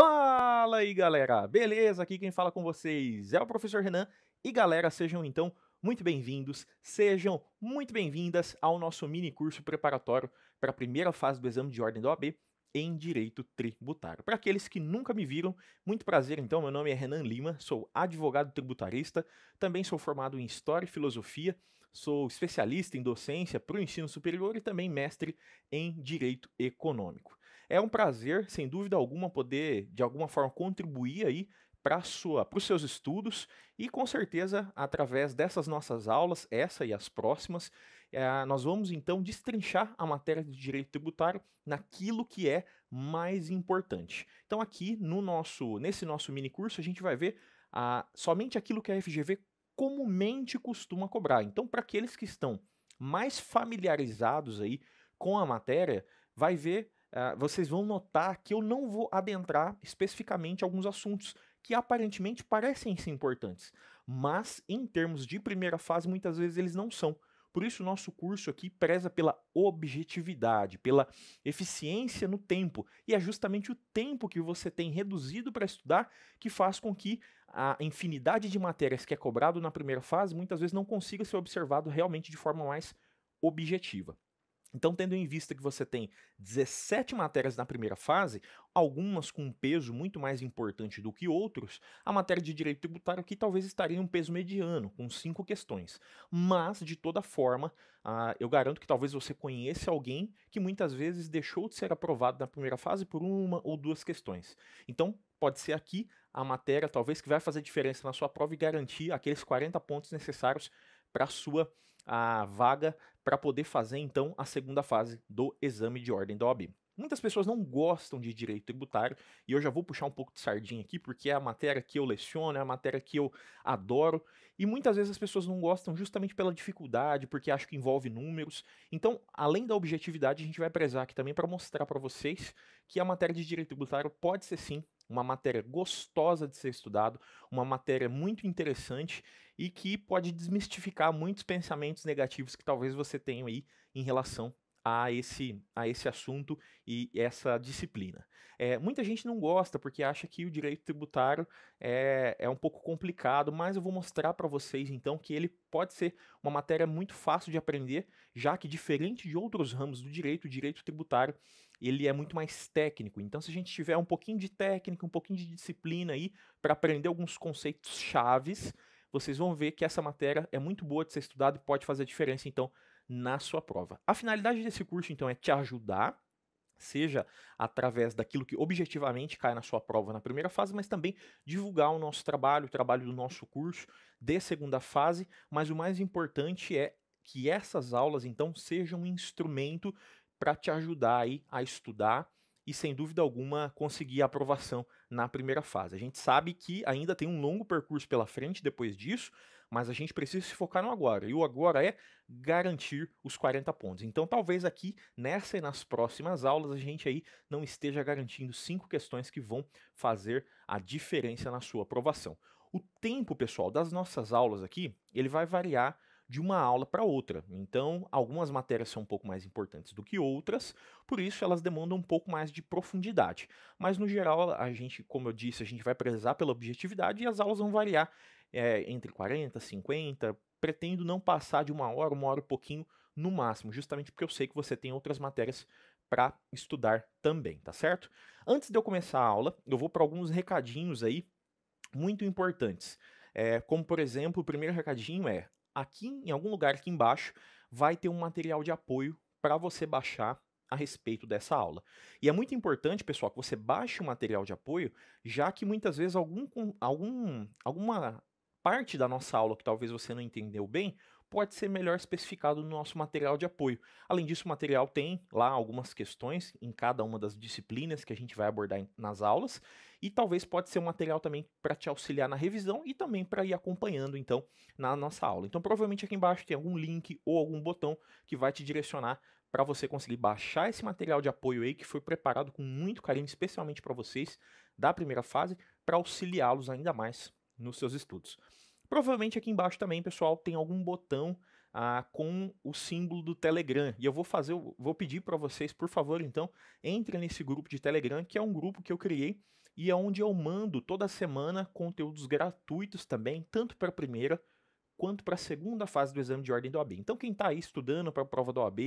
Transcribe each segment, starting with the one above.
Fala aí, galera! Beleza? Aqui quem fala com vocês é o professor Renan. E galera, sejam então muito bem-vindos, sejam muito bem-vindas ao nosso mini curso preparatório para a primeira fase do exame de ordem da OAB em direito tributário. Para aqueles que nunca me viram, muito prazer então, meu nome é Renan Lima, sou advogado tributarista, também sou formado em História e Filosofia, sou especialista em docência para o ensino superior e também mestre em Direito Econômico. É um prazer, sem dúvida alguma, poder de alguma forma contribuir aí para os seus estudos e com certeza através dessas nossas aulas, essa e as próximas, é, nós vamos então destrinchar a matéria de direito tributário naquilo que é mais importante. Então aqui no nosso nesse nosso mini curso a gente vai ver a, ah, somente aquilo que a FGV comumente costuma cobrar. Então para aqueles que estão mais familiarizados aí com a matéria, vai ver Uh, vocês vão notar que eu não vou adentrar especificamente alguns assuntos que aparentemente parecem ser importantes, mas em termos de primeira fase, muitas vezes eles não são. Por isso, nosso curso aqui preza pela objetividade, pela eficiência no tempo. E é justamente o tempo que você tem reduzido para estudar que faz com que a infinidade de matérias que é cobrado na primeira fase muitas vezes não consiga ser observado realmente de forma mais objetiva. Então, tendo em vista que você tem 17 matérias na primeira fase, algumas com um peso muito mais importante do que outros, a matéria de direito tributário aqui talvez estaria em um peso mediano, com cinco questões. Mas, de toda forma, ah, eu garanto que talvez você conheça alguém que muitas vezes deixou de ser aprovado na primeira fase por uma ou duas questões. Então, pode ser aqui a matéria, talvez, que vai fazer diferença na sua prova e garantir aqueles 40 pontos necessários para a sua a vaga para poder fazer então a segunda fase do exame de ordem da OAB. Muitas pessoas não gostam de direito tributário e eu já vou puxar um pouco de sardinha aqui porque é a matéria que eu leciono, é a matéria que eu adoro e muitas vezes as pessoas não gostam justamente pela dificuldade, porque acho que envolve números. Então, além da objetividade, a gente vai prezar aqui também para mostrar para vocês que a matéria de direito tributário pode ser sim uma matéria gostosa de ser estudado, uma matéria muito interessante e que pode desmistificar muitos pensamentos negativos que talvez você tenha aí em relação a esse, a esse assunto e essa disciplina. É, muita gente não gosta porque acha que o direito tributário é, é um pouco complicado, mas eu vou mostrar para vocês então que ele pode ser uma matéria muito fácil de aprender, já que diferente de outros ramos do direito, o direito tributário ele é muito mais técnico. Então, se a gente tiver um pouquinho de técnica, um pouquinho de disciplina aí para aprender alguns conceitos chaves, vocês vão ver que essa matéria é muito boa de ser estudada e pode fazer a diferença então na sua prova. A finalidade desse curso então é te ajudar seja através daquilo que objetivamente cai na sua prova na primeira fase, mas também divulgar o nosso trabalho, o trabalho do nosso curso de segunda fase, mas o mais importante é que essas aulas então sejam um instrumento para te ajudar aí a estudar e sem dúvida alguma conseguir a aprovação na primeira fase. A gente sabe que ainda tem um longo percurso pela frente depois disso, mas a gente precisa se focar no agora. E o agora é garantir os 40 pontos. Então, talvez aqui nessa e nas próximas aulas a gente aí não esteja garantindo cinco questões que vão fazer a diferença na sua aprovação. O tempo, pessoal, das nossas aulas aqui, ele vai variar de uma aula para outra. Então, algumas matérias são um pouco mais importantes do que outras, por isso elas demandam um pouco mais de profundidade. Mas, no geral, a gente, como eu disse, a gente vai prezar pela objetividade e as aulas vão variar é, entre 40, 50. Pretendo não passar de uma hora, uma hora e pouquinho no máximo, justamente porque eu sei que você tem outras matérias para estudar também, tá certo? Antes de eu começar a aula, eu vou para alguns recadinhos aí muito importantes. É, como, por exemplo, o primeiro recadinho é: aqui em algum lugar aqui embaixo vai ter um material de apoio para você baixar a respeito dessa aula. E é muito importante, pessoal, que você baixe o material de apoio, já que muitas vezes algum, algum, alguma parte da nossa aula que talvez você não entendeu bem, pode ser melhor especificado no nosso material de apoio. Além disso, o material tem lá algumas questões em cada uma das disciplinas que a gente vai abordar nas aulas e talvez pode ser um material também para te auxiliar na revisão e também para ir acompanhando então na nossa aula. Então, provavelmente aqui embaixo tem algum link ou algum botão que vai te direcionar para você conseguir baixar esse material de apoio aí que foi preparado com muito carinho, especialmente para vocês da primeira fase, para auxiliá-los ainda mais nos seus estudos. Provavelmente aqui embaixo também, pessoal, tem algum botão ah, com o símbolo do Telegram. E eu vou fazer, vou pedir para vocês, por favor, então, entrem nesse grupo de Telegram, que é um grupo que eu criei e é onde eu mando toda semana conteúdos gratuitos também, tanto para a primeira quanto para a segunda fase do exame de ordem do OAB. Então, quem está aí estudando para a prova do OAB,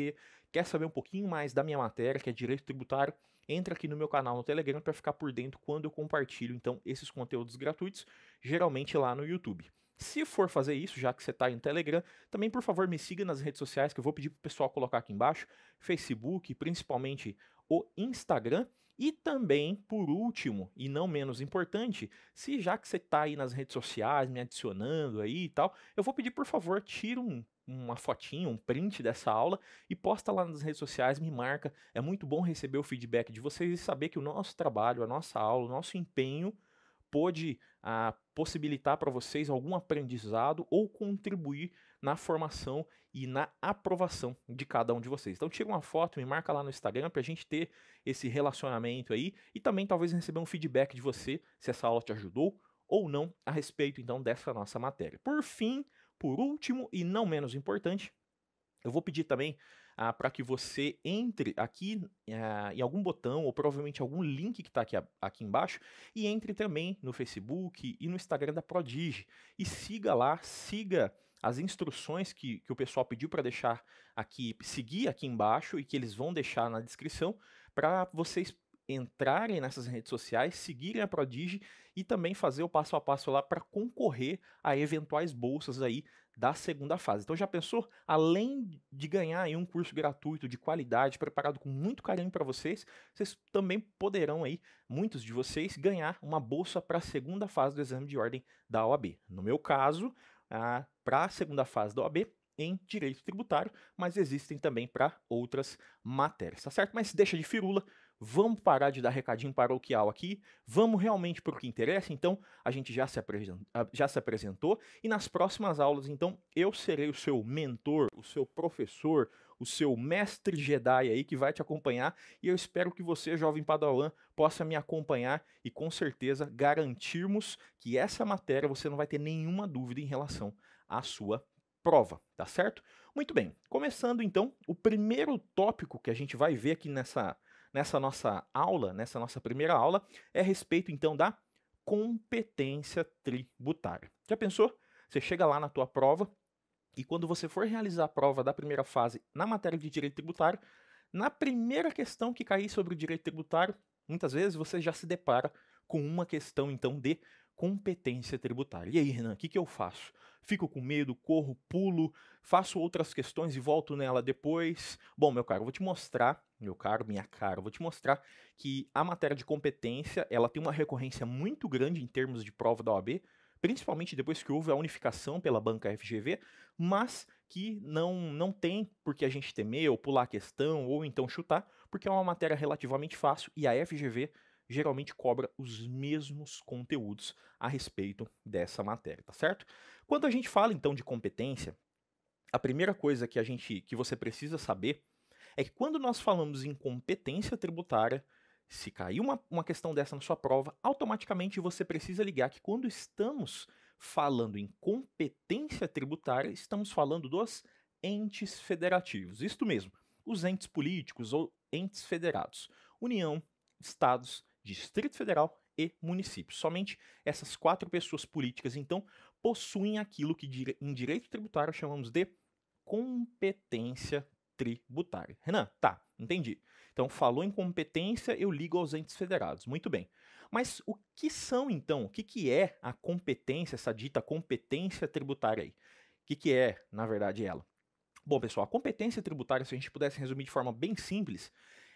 quer saber um pouquinho mais da minha matéria, que é direito tributário, entra aqui no meu canal no Telegram para ficar por dentro quando eu compartilho então esses conteúdos gratuitos, geralmente lá no YouTube. Se for fazer isso, já que você está em Telegram, também por favor me siga nas redes sociais que eu vou pedir para o pessoal colocar aqui embaixo, Facebook, principalmente o Instagram. E também, por último, e não menos importante, se já que você está aí nas redes sociais, me adicionando aí e tal, eu vou pedir por favor, tira um uma fotinha, um print dessa aula e posta lá nas redes sociais, me marca. É muito bom receber o feedback de vocês e saber que o nosso trabalho, a nossa aula, o nosso empenho pôde ah, possibilitar para vocês algum aprendizado ou contribuir na formação e na aprovação de cada um de vocês. Então tira uma foto, me marca lá no Instagram para a gente ter esse relacionamento aí e também talvez receber um feedback de você se essa aula te ajudou ou não a respeito então dessa nossa matéria. Por fim, por último e não menos importante, eu vou pedir também ah, para que você entre aqui ah, em algum botão ou provavelmente algum link que está aqui, aqui embaixo e entre também no Facebook e no Instagram da Prodige. E siga lá, siga as instruções que, que o pessoal pediu para deixar aqui, seguir aqui embaixo e que eles vão deixar na descrição para vocês entrarem nessas redes sociais, seguirem a Prodige e também fazer o passo a passo lá para concorrer a eventuais bolsas aí da segunda fase. Então já pensou? Além de ganhar aí um curso gratuito de qualidade, preparado com muito carinho para vocês, vocês também poderão aí, muitos de vocês, ganhar uma bolsa para a segunda fase do exame de ordem da OAB. No meu caso, para a segunda fase da OAB, em direito tributário, mas existem também para outras matérias, tá certo? Mas deixa de firula, vamos parar de dar recadinho paroquial aqui, vamos realmente para o que interessa. Então, a gente já se, já se apresentou e nas próximas aulas, então, eu serei o seu mentor, o seu professor, o seu mestre Jedi aí que vai te acompanhar e eu espero que você, jovem padawan, possa me acompanhar e com certeza garantirmos que essa matéria você não vai ter nenhuma dúvida em relação à sua prova, tá certo? Muito bem. Começando então, o primeiro tópico que a gente vai ver aqui nessa nessa nossa aula, nessa nossa primeira aula, é a respeito então da competência tributária. Já pensou? Você chega lá na tua prova e quando você for realizar a prova da primeira fase na matéria de direito tributário, na primeira questão que cair sobre o direito tributário, muitas vezes você já se depara com uma questão então de competência tributária. E aí, Renan, o que, que eu faço? fico com medo, corro, pulo, faço outras questões e volto nela depois. Bom, meu caro, eu vou te mostrar, meu caro, minha cara, vou te mostrar que a matéria de competência, ela tem uma recorrência muito grande em termos de prova da OAB, principalmente depois que houve a unificação pela banca FGV, mas que não, não tem por que a gente temer ou pular a questão ou então chutar, porque é uma matéria relativamente fácil e a FGV geralmente cobra os mesmos conteúdos a respeito dessa matéria, tá certo? Quando a gente fala então de competência, a primeira coisa que a gente que você precisa saber é que quando nós falamos em competência tributária, se cair uma, uma questão dessa na sua prova, automaticamente você precisa ligar que quando estamos falando em competência tributária, estamos falando dos entes federativos. Isto mesmo, os entes políticos ou entes federados. União, estados, Distrito Federal e município. Somente essas quatro pessoas políticas, então, possuem aquilo que em direito tributário chamamos de competência tributária. Renan, tá, entendi. Então, falou em competência, eu ligo aos entes federados. Muito bem. Mas o que são, então, o que, que é a competência, essa dita competência tributária aí? O que, que é, na verdade, ela? Bom, pessoal, a competência tributária, se a gente pudesse resumir de forma bem simples,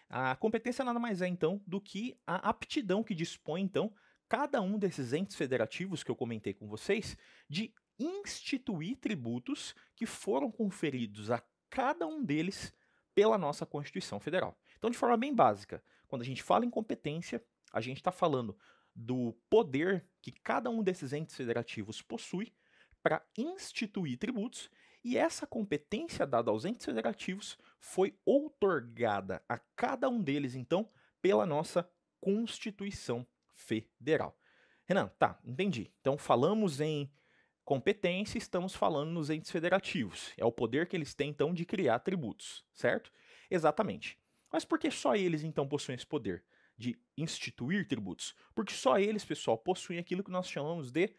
a competência nada mais é, então, do que a aptidão que dispõe, então, cada um desses entes federativos que eu comentei com vocês de instituir tributos que foram conferidos a cada um deles pela nossa Constituição Federal. Então, de forma bem básica, quando a gente fala em competência, a gente está falando do poder que cada um desses entes federativos possui para instituir tributos, e essa competência dada aos entes federativos foi outorgada a cada um deles, então, pela nossa Constituição Federal. Renan, tá, entendi. Então falamos em competência, estamos falando nos entes federativos. É o poder que eles têm, então, de criar tributos, certo? Exatamente. Mas por que só eles, então, possuem esse poder de instituir tributos? Porque só eles, pessoal, possuem aquilo que nós chamamos de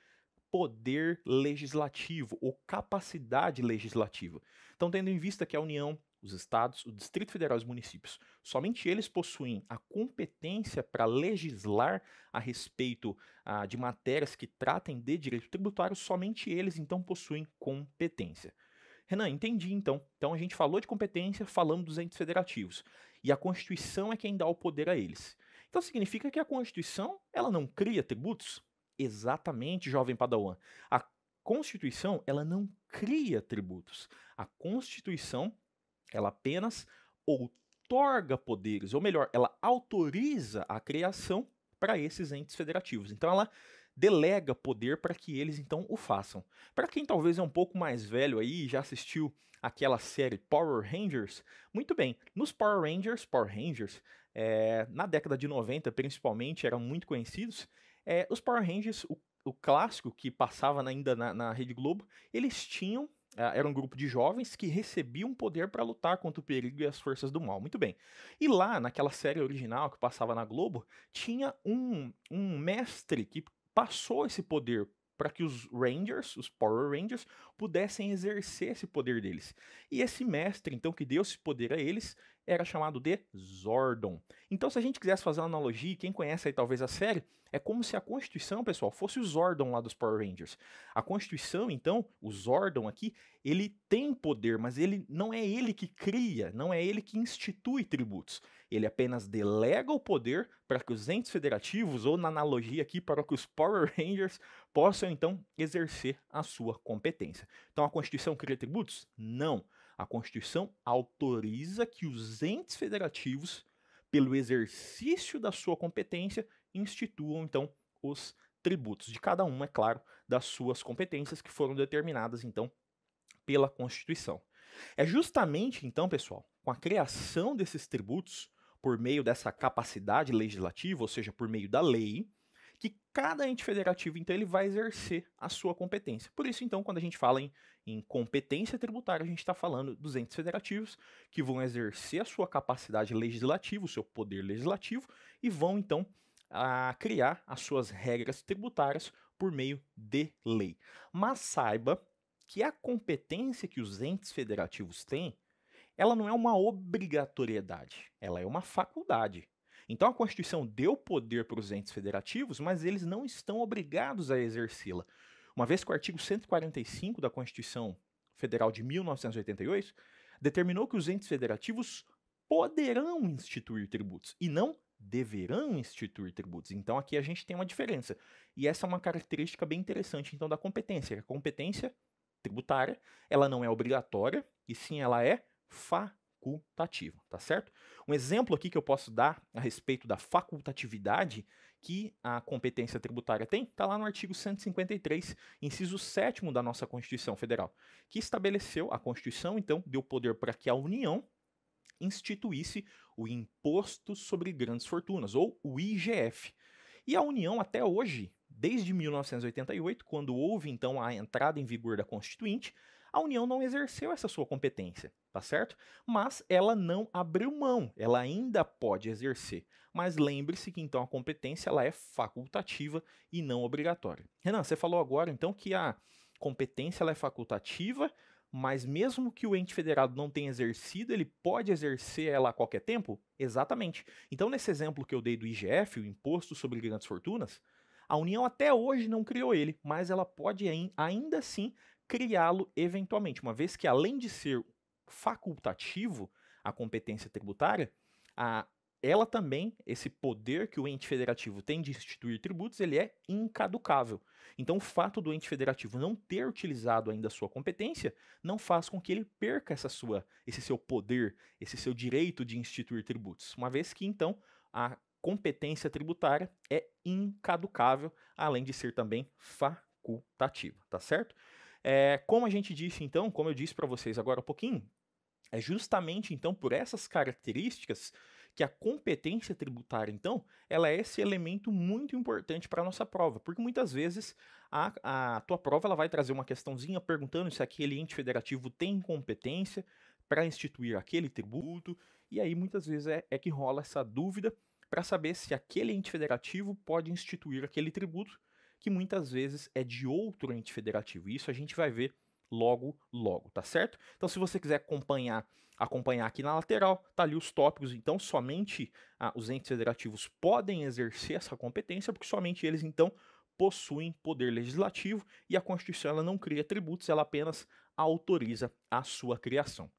poder legislativo ou capacidade legislativa. Então, tendo em vista que a União os estados, o Distrito Federal e os municípios. Somente eles possuem a competência para legislar a respeito ah, de matérias que tratem de direito tributário, somente eles então possuem competência. Renan, entendi então. Então a gente falou de competência, falamos dos entes federativos. E a Constituição é quem dá o poder a eles. Então significa que a Constituição, ela não cria tributos? Exatamente, jovem Padawan. A Constituição, ela não cria tributos. A Constituição ela apenas outorga poderes, ou melhor, ela autoriza a criação para esses entes federativos. Então ela delega poder para que eles então o façam. Para quem talvez é um pouco mais velho aí já assistiu aquela série Power Rangers, muito bem. Nos Power Rangers, Power Rangers, é, na década de 90 principalmente eram muito conhecidos. É, os Power Rangers, o, o clássico que passava ainda na, na Rede Globo, eles tinham é, era um grupo de jovens que recebiam poder para lutar contra o perigo e as forças do mal. Muito bem. E lá, naquela série original que passava na Globo, tinha um, um mestre que passou esse poder para que os Rangers, os Power Rangers, pudessem exercer esse poder deles. E esse mestre, então, que deu esse poder a eles, era chamado de Zordon. Então, se a gente quisesse fazer uma analogia, quem conhece aí talvez a série, é como se a Constituição, pessoal, fosse o Zordon lá dos Power Rangers. A Constituição, então, o Zordon aqui, ele tem poder, mas ele não é ele que cria, não é ele que institui tributos. Ele apenas delega o poder para que os entes federativos, ou na analogia aqui, para que os Power Rangers possam então exercer a sua competência. Então a Constituição cria tributos? Não. A Constituição autoriza que os entes federativos, pelo exercício da sua competência, instituam então os tributos de cada um, é claro, das suas competências que foram determinadas então pela Constituição. É justamente então, pessoal, com a criação desses tributos por meio dessa capacidade legislativa, ou seja, por meio da lei, que cada ente federativo, então, ele vai exercer a sua competência. Por isso, então, quando a gente fala em, em competência tributária, a gente está falando dos entes federativos que vão exercer a sua capacidade legislativa, o seu poder legislativo, e vão, então, a criar as suas regras tributárias por meio de lei. Mas saiba que a competência que os entes federativos têm, ela não é uma obrigatoriedade, ela é uma faculdade. Então a Constituição deu poder para os entes federativos, mas eles não estão obrigados a exercê-la. Uma vez que o artigo 145 da Constituição Federal de 1988 determinou que os entes federativos poderão instituir tributos e não deverão instituir tributos. Então aqui a gente tem uma diferença. E essa é uma característica bem interessante então da competência. A competência tributária, ela não é obrigatória, e sim ela é fa facultativa, tá certo? Um exemplo aqui que eu posso dar a respeito da facultatividade que a competência tributária tem, está lá no artigo 153, inciso 7 da nossa Constituição Federal, que estabeleceu, a Constituição, então, deu poder para que a União instituísse o Imposto sobre Grandes Fortunas, ou o IGF. E a União, até hoje, desde 1988, quando houve então a entrada em vigor da Constituinte, a União não exerceu essa sua competência, tá certo? Mas ela não abriu mão, ela ainda pode exercer. Mas lembre-se que então a competência ela é facultativa e não obrigatória. Renan, você falou agora então que a competência ela é facultativa, mas mesmo que o ente federado não tenha exercido, ele pode exercer ela a qualquer tempo? Exatamente. Então, nesse exemplo que eu dei do IGF, o Imposto sobre Grandes Fortunas, a União até hoje não criou ele, mas ela pode ainda assim criá-lo eventualmente, uma vez que, além de ser facultativo a competência tributária, a, ela também, esse poder que o ente federativo tem de instituir tributos, ele é incaducável. Então, o fato do ente federativo não ter utilizado ainda a sua competência não faz com que ele perca essa sua, esse seu poder, esse seu direito de instituir tributos, uma vez que, então, a competência tributária é incaducável, além de ser também facultativa, tá certo? É, como a gente disse então, como eu disse para vocês agora há pouquinho, é justamente então por essas características que a competência tributária, então, ela é esse elemento muito importante para a nossa prova, porque muitas vezes a, a tua prova ela vai trazer uma questãozinha perguntando se aquele ente federativo tem competência para instituir aquele tributo, e aí muitas vezes é, é que rola essa dúvida para saber se aquele ente federativo pode instituir aquele tributo, que muitas vezes é de outro ente federativo. E isso a gente vai ver logo, logo, tá certo? Então, se você quiser acompanhar, acompanhar aqui na lateral, tá ali os tópicos. Então, somente ah, os entes federativos podem exercer essa competência, porque somente eles então possuem poder legislativo e a Constituição ela não cria tributos, ela apenas autoriza a sua criação.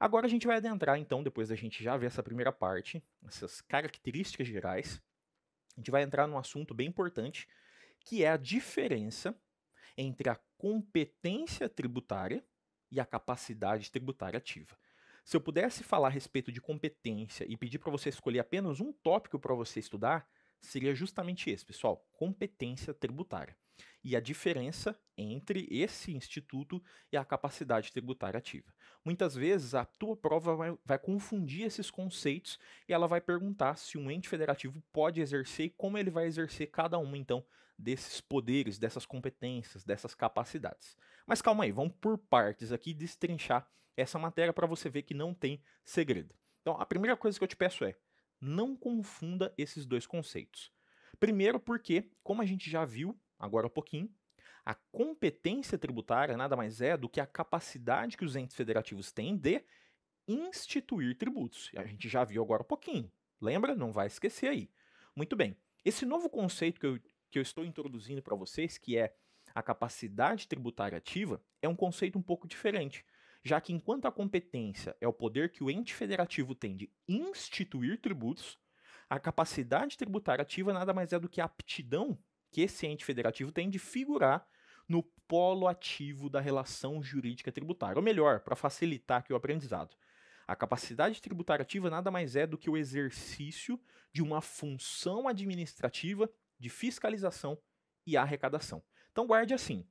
Agora a gente vai adentrar, então, depois da gente já ver essa primeira parte, essas características gerais, a gente vai entrar num assunto bem importante que é a diferença entre a competência tributária e a capacidade tributária ativa. Se eu pudesse falar a respeito de competência e pedir para você escolher apenas um tópico para você estudar, seria justamente esse, pessoal: competência tributária. E a diferença entre esse instituto e a capacidade tributária ativa. Muitas vezes a tua prova vai, vai confundir esses conceitos e ela vai perguntar se um ente federativo pode exercer e como ele vai exercer cada um, então, desses poderes, dessas competências, dessas capacidades. Mas calma aí, vamos por partes aqui destrinchar essa matéria para você ver que não tem segredo. Então, a primeira coisa que eu te peço é: não confunda esses dois conceitos. Primeiro, porque, como a gente já viu agora há pouquinho, a competência tributária nada mais é do que a capacidade que os entes federativos têm de instituir tributos. A gente já viu agora há pouquinho. Lembra? Não vai esquecer aí. Muito bem. Esse novo conceito que eu que eu estou introduzindo para vocês, que é a capacidade tributária ativa, é um conceito um pouco diferente, já que enquanto a competência é o poder que o ente federativo tem de instituir tributos, a capacidade tributária ativa nada mais é do que a aptidão que esse ente federativo tem de figurar no polo ativo da relação jurídica tributária. Ou melhor, para facilitar aqui o aprendizado, a capacidade tributária ativa nada mais é do que o exercício de uma função administrativa de fiscalização e arrecadação. Então guarde assim: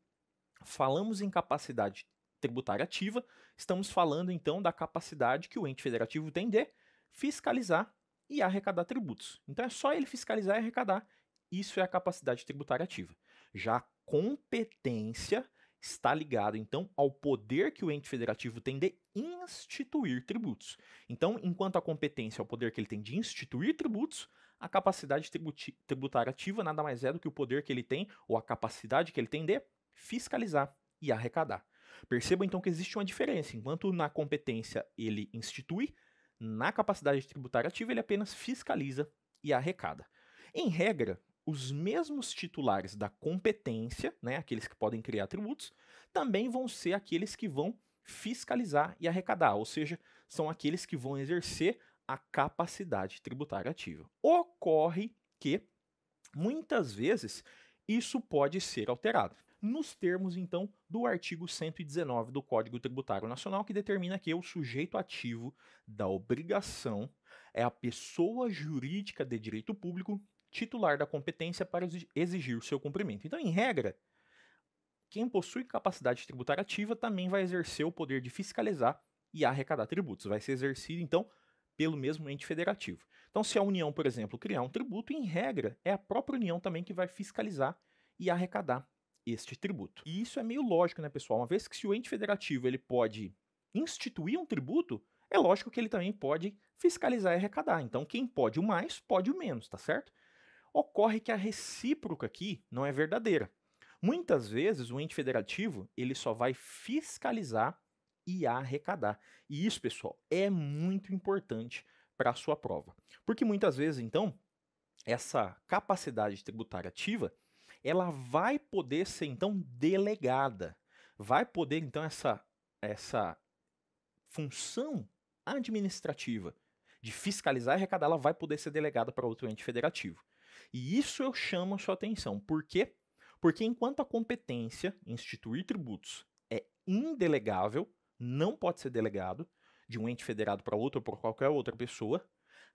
falamos em capacidade tributária ativa, estamos falando então da capacidade que o ente federativo tem de fiscalizar e arrecadar tributos. Então é só ele fiscalizar e arrecadar. Isso é a capacidade tributária ativa. Já a competência está ligada então ao poder que o ente federativo tem de instituir tributos. Então, enquanto a competência é o poder que ele tem de instituir tributos, a capacidade tributária ativa nada mais é do que o poder que ele tem, ou a capacidade que ele tem de fiscalizar e arrecadar. Perceba então que existe uma diferença. Enquanto na competência ele institui, na capacidade tributária ativa ele apenas fiscaliza e arrecada. Em regra, os mesmos titulares da competência, né, aqueles que podem criar tributos, também vão ser aqueles que vão fiscalizar e arrecadar, ou seja, são aqueles que vão exercer a capacidade tributária ativa. Ocorre que, muitas vezes, isso pode ser alterado nos termos então do artigo 119 do Código Tributário Nacional, que determina que o sujeito ativo da obrigação é a pessoa jurídica de direito público titular da competência para exigir o seu cumprimento. Então, em regra, quem possui capacidade tributária ativa também vai exercer o poder de fiscalizar e arrecadar tributos. Vai ser exercido então pelo mesmo ente federativo. Então, se a União, por exemplo, criar um tributo, em regra, é a própria União também que vai fiscalizar e arrecadar este tributo. E isso é meio lógico, né, pessoal? Uma vez que se o ente federativo ele pode instituir um tributo, é lógico que ele também pode fiscalizar e arrecadar. Então, quem pode o mais, pode o menos, tá certo? Ocorre que a recíproca aqui não é verdadeira. Muitas vezes o ente federativo ele só vai fiscalizar e arrecadar. E isso, pessoal, é muito importante para a sua prova. Porque muitas vezes, então, essa capacidade tributária ativa, ela vai poder ser então delegada. Vai poder então essa essa função administrativa de fiscalizar e arrecadar, ela vai poder ser delegada para outro ente federativo. E isso eu chamo a sua atenção. Por quê? Porque enquanto a competência instituir tributos é indelegável, não pode ser delegado de um ente federado para outro ou por qualquer outra pessoa.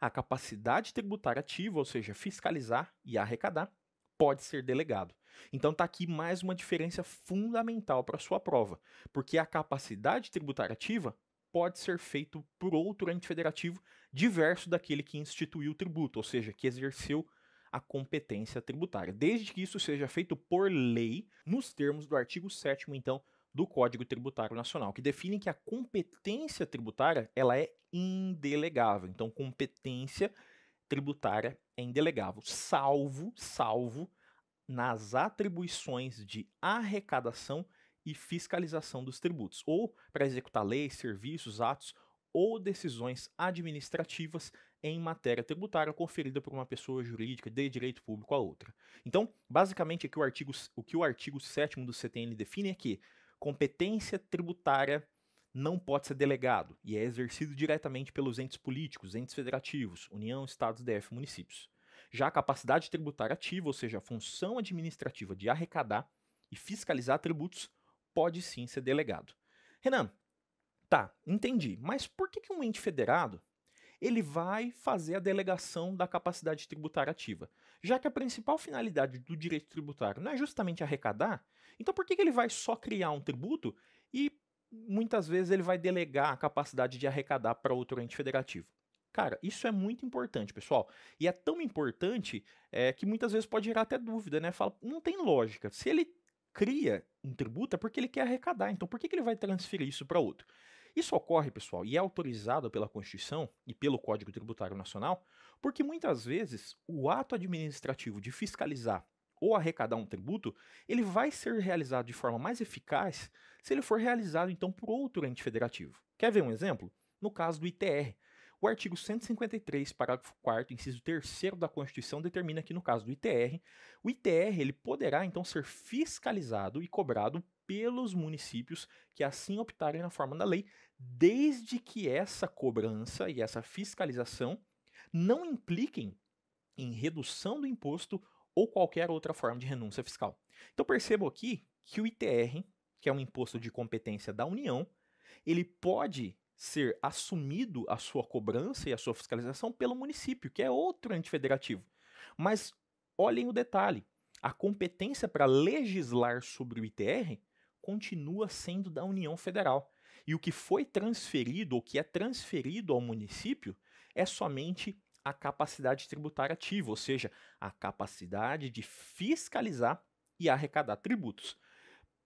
A capacidade tributária ativa, ou seja, fiscalizar e arrecadar, pode ser delegado. Então está aqui mais uma diferença fundamental para a sua prova, porque a capacidade tributária ativa pode ser feito por outro ente federativo diverso daquele que instituiu o tributo, ou seja, que exerceu a competência tributária, desde que isso seja feito por lei, nos termos do artigo 7 então, do Código Tributário Nacional, que define que a competência tributária ela é indelegável. Então, competência tributária é indelegável, salvo, salvo nas atribuições de arrecadação e fiscalização dos tributos, ou para executar leis, serviços, atos ou decisões administrativas em matéria tributária conferida por uma pessoa jurídica de direito público a outra. Então, basicamente, aqui o artigo, o que o artigo 7 do CTN define é que competência tributária não pode ser delegado e é exercido diretamente pelos entes políticos, entes federativos, União, Estados, DF, municípios. Já a capacidade tributária ativa, ou seja, a função administrativa de arrecadar e fiscalizar tributos, pode sim ser delegado. Renan, tá, entendi, mas por que, que um ente federado ele vai fazer a delegação da capacidade tributária ativa. Já que a principal finalidade do direito tributário não é justamente arrecadar, então por que, ele vai só criar um tributo e muitas vezes ele vai delegar a capacidade de arrecadar para outro ente federativo? Cara, isso é muito importante, pessoal. E é tão importante é, que muitas vezes pode gerar até dúvida, né? Fala, não tem lógica. Se ele cria um tributo é porque ele quer arrecadar. Então, por que, que ele vai transferir isso para outro? Isso ocorre, pessoal, e é autorizado pela Constituição e pelo Código Tributário Nacional, porque muitas vezes o ato administrativo de fiscalizar ou arrecadar um tributo, ele vai ser realizado de forma mais eficaz se ele for realizado então por outro ente federativo. Quer ver um exemplo? No caso do ITR, o artigo 153, parágrafo 4 inciso 3 da Constituição determina que no caso do ITR, o ITR ele poderá então ser fiscalizado e cobrado pelos municípios que assim optarem na forma da lei, desde que essa cobrança e essa fiscalização não impliquem em redução do imposto ou qualquer outra forma de renúncia fiscal. Então percebo aqui que o ITR, que é um imposto de competência da União, ele pode ser assumido a sua cobrança e a sua fiscalização pelo município, que é outro ente federativo. Mas olhem o detalhe: a competência para legislar sobre o ITR continua sendo da União Federal. E o que foi transferido ou que é transferido ao município é somente a capacidade tributária ativa, ou seja, a capacidade de fiscalizar e arrecadar tributos.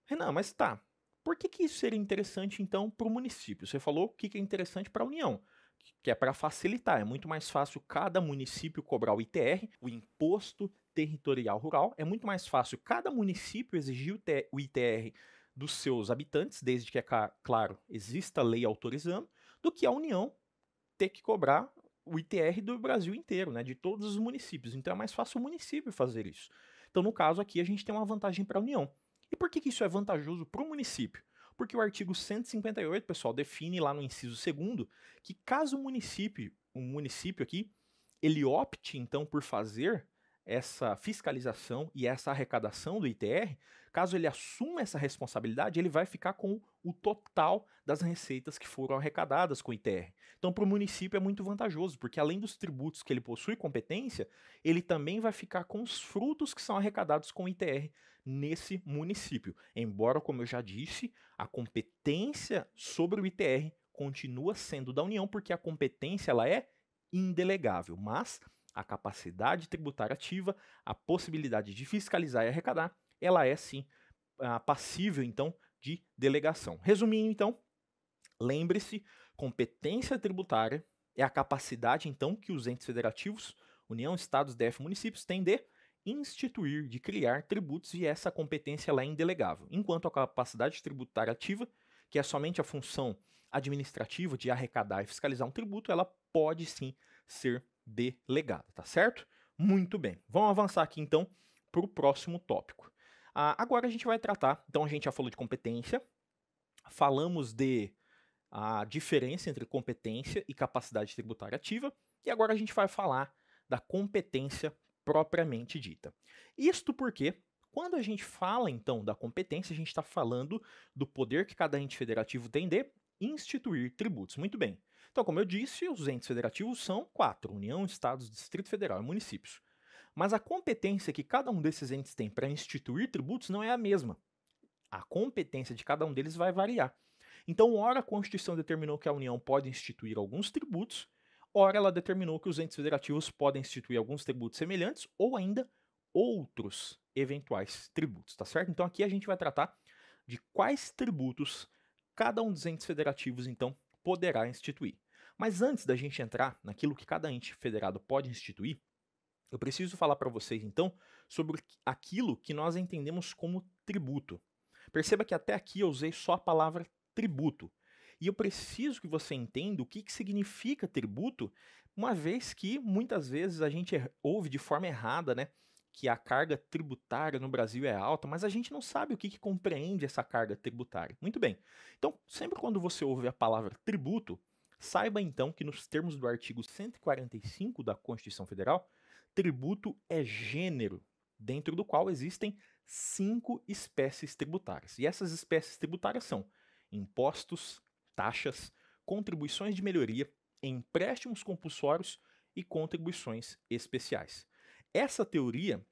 Renan, mas tá, por que, que isso seria interessante então para o município? Você falou o que, que é interessante para a União, que é para facilitar, é muito mais fácil cada município cobrar o ITR, o Imposto Territorial Rural, é muito mais fácil cada município exigir o ITR dos seus habitantes, desde que, é claro, exista lei autorizando, do que a União ter que cobrar o ITR do Brasil inteiro, né, de todos os municípios. Então é mais fácil o município fazer isso. Então, no caso aqui, a gente tem uma vantagem para a União. E por que, que isso é vantajoso para o município? Porque o artigo 158, pessoal, define lá no inciso 2 que caso o município, o município aqui, ele opte então por fazer essa fiscalização e essa arrecadação do ITR, caso ele assuma essa responsabilidade, ele vai ficar com o total das receitas que foram arrecadadas com o ITR. Então, para o município é muito vantajoso, porque além dos tributos que ele possui competência, ele também vai ficar com os frutos que são arrecadados com o ITR nesse município. Embora, como eu já disse, a competência sobre o ITR continua sendo da União, porque a competência ela é indelegável, mas a capacidade tributária ativa, a possibilidade de fiscalizar e arrecadar, ela é sim ah, passível então de delegação. Resumindo então, lembre-se, competência tributária é a capacidade então que os entes federativos, União, estados, DF, municípios têm de instituir, de criar tributos e essa competência ela é indelegável. Enquanto a capacidade tributária ativa, que é somente a função administrativa de arrecadar e fiscalizar um tributo, ela pode sim ser delegada, tá certo? Muito bem, vamos avançar aqui então para o próximo tópico. Ah, agora a gente vai tratar, então a gente já falou de competência, falamos de a ah, diferença entre competência e capacidade tributária ativa, e agora a gente vai falar da competência propriamente dita. Isto porque, quando a gente fala então da competência, a gente está falando do poder que cada ente federativo tem de instituir tributos. Muito bem. Então, como eu disse, os entes federativos são quatro: União, Estados, Distrito Federal e municípios. Mas a competência que cada um desses entes tem para instituir tributos não é a mesma. A competência de cada um deles vai variar. Então, ora a Constituição determinou que a União pode instituir alguns tributos, ora ela determinou que os entes federativos podem instituir alguns tributos semelhantes ou ainda outros eventuais tributos, tá certo? Então aqui a gente vai tratar de quais tributos cada um dos entes federativos então poderá instituir. Mas antes da gente entrar naquilo que cada ente federado pode instituir, eu preciso falar para vocês então sobre aquilo que nós entendemos como tributo. Perceba que até aqui eu usei só a palavra tributo. E eu preciso que você entenda o que, que significa tributo, uma vez que muitas vezes a gente ouve de forma errada, né? que a carga tributária no Brasil é alta, mas a gente não sabe o que, que, compreende essa carga tributária. Muito bem. Então, sempre quando você ouve a palavra tributo, saiba então que, nos termos do artigo 145 da Constituição Federal, tributo é gênero, dentro do qual existem cinco espécies tributárias. E essas espécies tributárias são impostos, taxas, contribuições de melhoria, empréstimos compulsórios e contribuições especiais. Essa teoria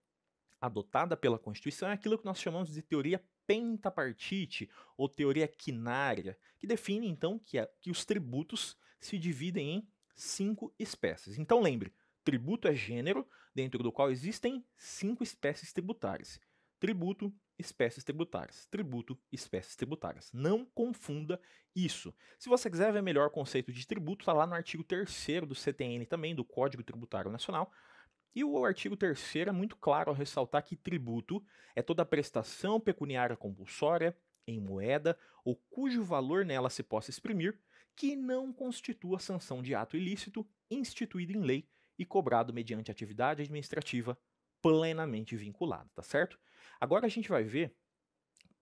adotada pela Constituição é aquilo que nós chamamos de teoria pentapartite ou teoria quinária, que define então que, a, é que os tributos se dividem em cinco espécies. Então lembre, tributo é gênero dentro do qual existem cinco espécies tributárias. Tributo, espécies tributárias. Tributo, espécies tributárias. Não confunda isso. Se você quiser ver melhor o conceito de tributo, está lá no artigo 3 do CTN também, do Código Tributário Nacional. E o artigo 3 é muito claro ao ressaltar que tributo é toda prestação pecuniária compulsória em moeda ou cujo valor nela se possa exprimir que não constitua sanção de ato ilícito instituído em lei e cobrado mediante atividade administrativa plenamente vinculada, tá certo? Agora a gente vai ver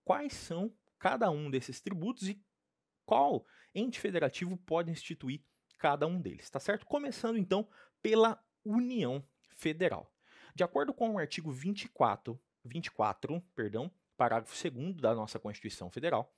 quais são cada um desses tributos e qual ente federativo pode instituir cada um deles, tá certo? Começando então pela União federal. De acordo com o artigo 24, 24 perdão, parágrafo 2 da nossa Constituição Federal,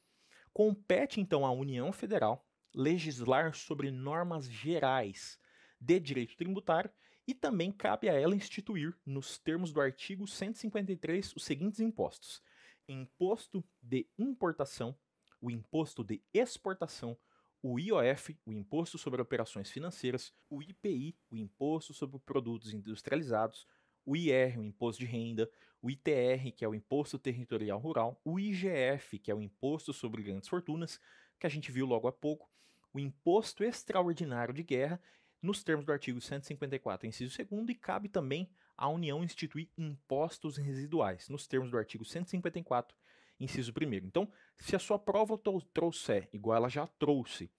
compete então à União Federal legislar sobre normas gerais de direito tributário e também cabe a ela instituir, nos termos do artigo 153, os seguintes impostos: imposto de importação, o imposto de exportação, o IOF, o Imposto sobre Operações Financeiras, o IPI, o Imposto sobre Produtos Industrializados, o IR, o Imposto de Renda, o ITR, que é o Imposto Territorial Rural, o IGF, que é o Imposto sobre Grandes Fortunas, que a gente viu logo há pouco, o Imposto Extraordinário de Guerra, nos termos do artigo 154, inciso 2, e cabe também à União instituir impostos residuais, nos termos do artigo 154, inciso 1. Então, se a sua prova trouxer, igual ela já trouxe,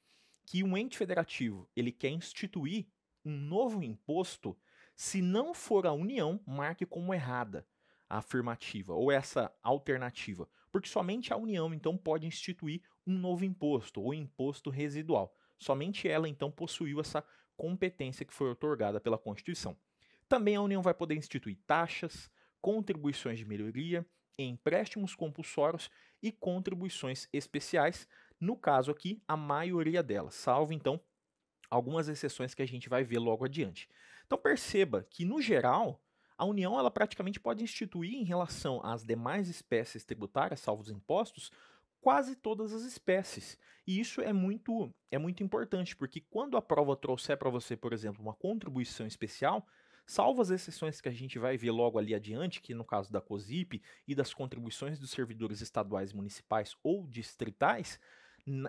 que um ente federativo ele quer instituir um novo imposto, se não for a União, marque como errada a afirmativa ou essa alternativa, porque somente a União então pode instituir um novo imposto ou imposto residual. Somente ela então possuiu essa competência que foi otorgada pela Constituição. Também a União vai poder instituir taxas, contribuições de melhoria, empréstimos compulsórios e contribuições especiais, no caso aqui, a maioria delas, salvo então algumas exceções que a gente vai ver logo adiante. Então perceba que no geral, a União ela praticamente pode instituir em relação às demais espécies tributárias, salvo os impostos, quase todas as espécies. E isso é muito é muito importante, porque quando a prova trouxer para você, por exemplo, uma contribuição especial, Salvo as exceções que a gente vai ver logo ali adiante, que no caso da COSIP e das contribuições dos servidores estaduais, municipais ou distritais,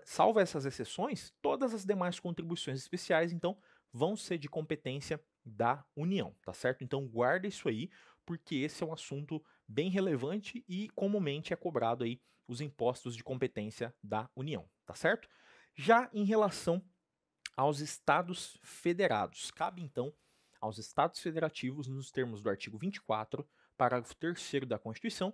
salvo essas exceções, todas as demais contribuições especiais, então, vão ser de competência da União, tá certo? Então guarda isso aí, porque esse é um assunto bem relevante e comumente é cobrado aí os impostos de competência da União, tá certo? Já em relação aos estados federados, cabe então aos Estados Federativos nos termos do artigo 24, parágrafo 3 da Constituição.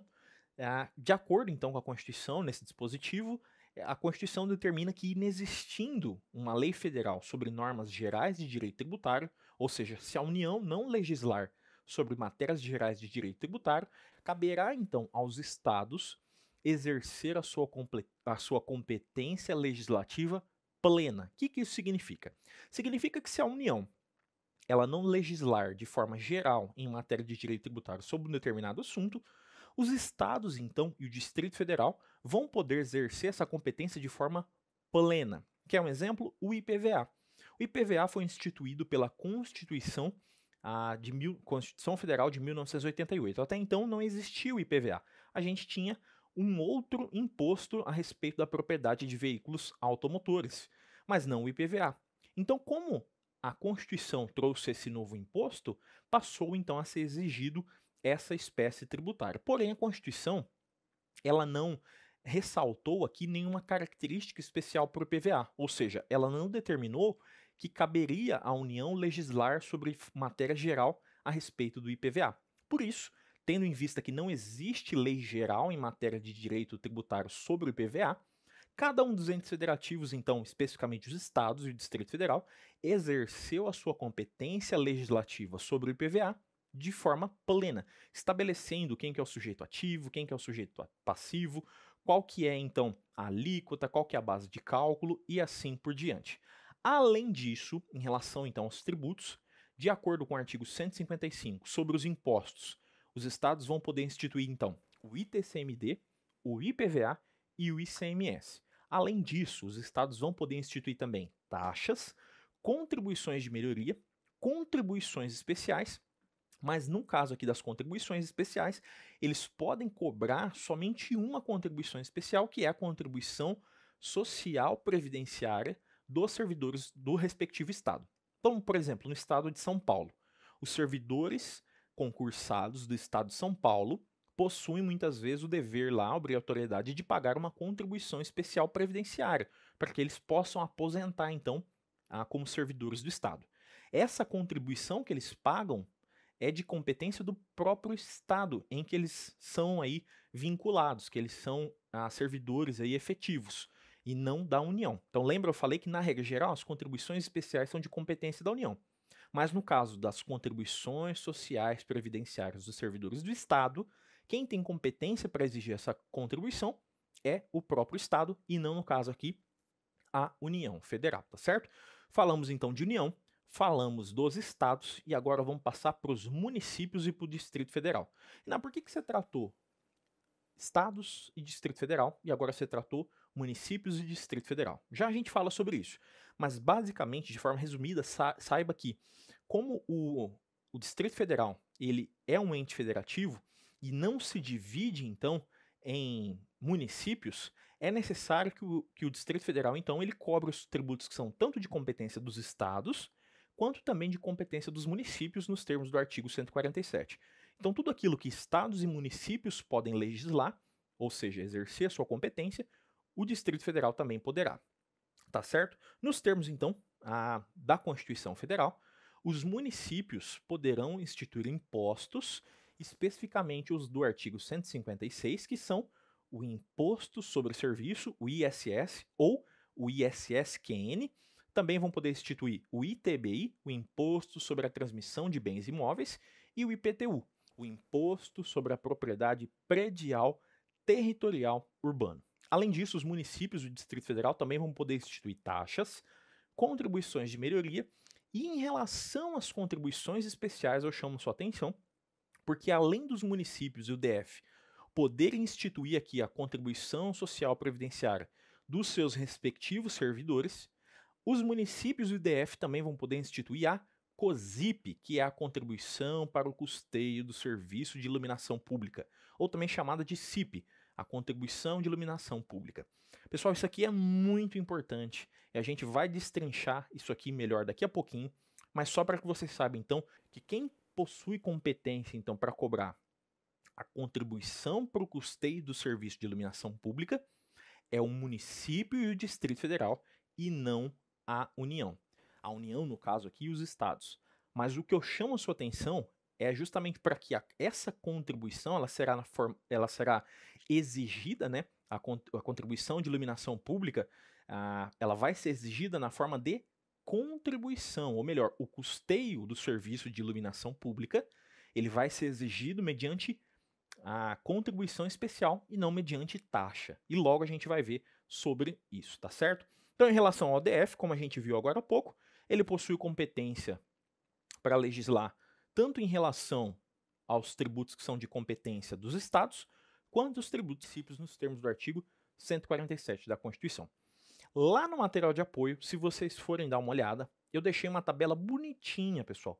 Ah, de acordo, então, com a Constituição, nesse dispositivo, eh, a Constituição determina que, inexistindo uma lei federal sobre normas gerais de direito tributário, ou seja, se a União não legislar sobre matérias gerais de direito tributário, caberá então aos Estados exercer a sua, a sua competência legislativa plena. O que, que isso significa? Significa que se a União ela não legislar de forma geral em matéria de direito tributário sobre um determinado assunto, os estados, então, e o Distrito Federal vão poder exercer essa competência de forma plena. Que é um exemplo, o IPVA. O IPVA foi instituído pela Constituição a de mil, Constituição Federal de 1988. Até então não existia o IPVA. A gente tinha um outro imposto a respeito da propriedade de veículos automotores, mas não o IPVA. Então, como a Constituição trouxe esse novo imposto, passou então a ser exigido essa espécie tributária. Porém, a Constituição ela não ressaltou aqui nenhuma característica especial para o PVA, ou seja, ela não determinou que caberia à União legislar sobre matéria geral a respeito do IPVA. Por isso, tendo em vista que não existe lei geral em matéria de direito tributário sobre o IPVA, Cada um dos entes federativos, então, especificamente os estados e o Distrito Federal, exerceu a sua competência legislativa sobre o IPVA de forma plena, estabelecendo quem que é o sujeito ativo, quem que é o sujeito passivo, qual que é então a alíquota, qual que é a base de cálculo e assim por diante. Além disso, em relação então aos tributos, de acordo com o artigo 155 sobre os impostos, os estados vão poder instituir então o ITCMD, o IPVA e o ICMS. Além disso, os estados vão poder instituir também taxas, contribuições de melhoria, contribuições especiais, mas no caso aqui das contribuições especiais, eles podem cobrar somente uma contribuição especial, que é a contribuição social previdenciária dos servidores do respectivo estado. Então, por exemplo, no estado de São Paulo, os servidores concursados do estado de São Paulo possuem muitas vezes o dever lá, a obrigatoriedade de pagar uma contribuição especial previdenciária, para que eles possam aposentar então como servidores do Estado. Essa contribuição que eles pagam é de competência do próprio Estado em que eles são aí vinculados, que eles são ah, servidores aí efetivos e não da União. Então lembra eu falei que na regra geral as contribuições especiais são de competência da União. Mas no caso das contribuições sociais previdenciárias dos servidores do Estado, quem tem competência para exigir essa contribuição é o próprio Estado e não, no caso aqui, a União Federal, tá certo? Falamos então de União, falamos dos estados e agora vamos passar para os municípios e para o Distrito Federal. Não, por que, que você tratou estados e Distrito Federal e agora você tratou municípios e Distrito Federal? Já a gente fala sobre isso, mas basicamente, de forma resumida, sa saiba que como o, o Distrito Federal ele é um ente federativo, e não se divide, então, em municípios, é necessário que o, que o Distrito Federal, então, ele cobre os tributos que são tanto de competência dos estados, quanto também de competência dos municípios nos termos do artigo 147. Então, tudo aquilo que estados e municípios podem legislar, ou seja, exercer a sua competência, o Distrito Federal também poderá. Tá certo? Nos termos, então, a, da Constituição Federal, os municípios poderão instituir impostos especificamente os do artigo 156, que são o Imposto sobre o Serviço, o ISS, ou o ISSQN. Também vão poder instituir o ITBI, o Imposto sobre a Transmissão de Bens Imóveis, e o IPTU, o Imposto sobre a Propriedade Predial Territorial Urbano. Além disso, os municípios do Distrito Federal também vão poder instituir taxas, contribuições de melhoria e, em relação às contribuições especiais, eu chamo sua atenção porque além dos municípios e o DF poderem instituir aqui a contribuição social previdenciária dos seus respectivos servidores, os municípios e o DF também vão poder instituir a COSIP, que é a contribuição para o custeio do serviço de iluminação pública, ou também chamada de CIP, a contribuição de iluminação pública. Pessoal, isso aqui é muito importante e a gente vai destrinchar isso aqui melhor daqui a pouquinho, mas só para que vocês saibam então que quem possui competência, então, para cobrar a contribuição para o custeio do serviço de iluminação pública é o município e o Distrito Federal e não a União. A União, no caso aqui, e os estados. Mas o que eu chamo a sua atenção é justamente para que a, essa contribuição ela será, forma, ela será exigida, né? A, a, contribuição de iluminação pública, a, ah, ela vai ser exigida na forma de contribuição, ou melhor, o custeio do serviço de iluminação pública, ele vai ser exigido mediante a contribuição especial e não mediante taxa. E logo a gente vai ver sobre isso, tá certo? Então, em relação ao ODF, como a gente viu agora há pouco, ele possui competência para legislar tanto em relação aos tributos que são de competência dos estados, quanto os tributos nos termos do artigo 147 da Constituição. Lá no material de apoio, se vocês forem dar uma olhada, eu deixei uma tabela bonitinha, pessoal,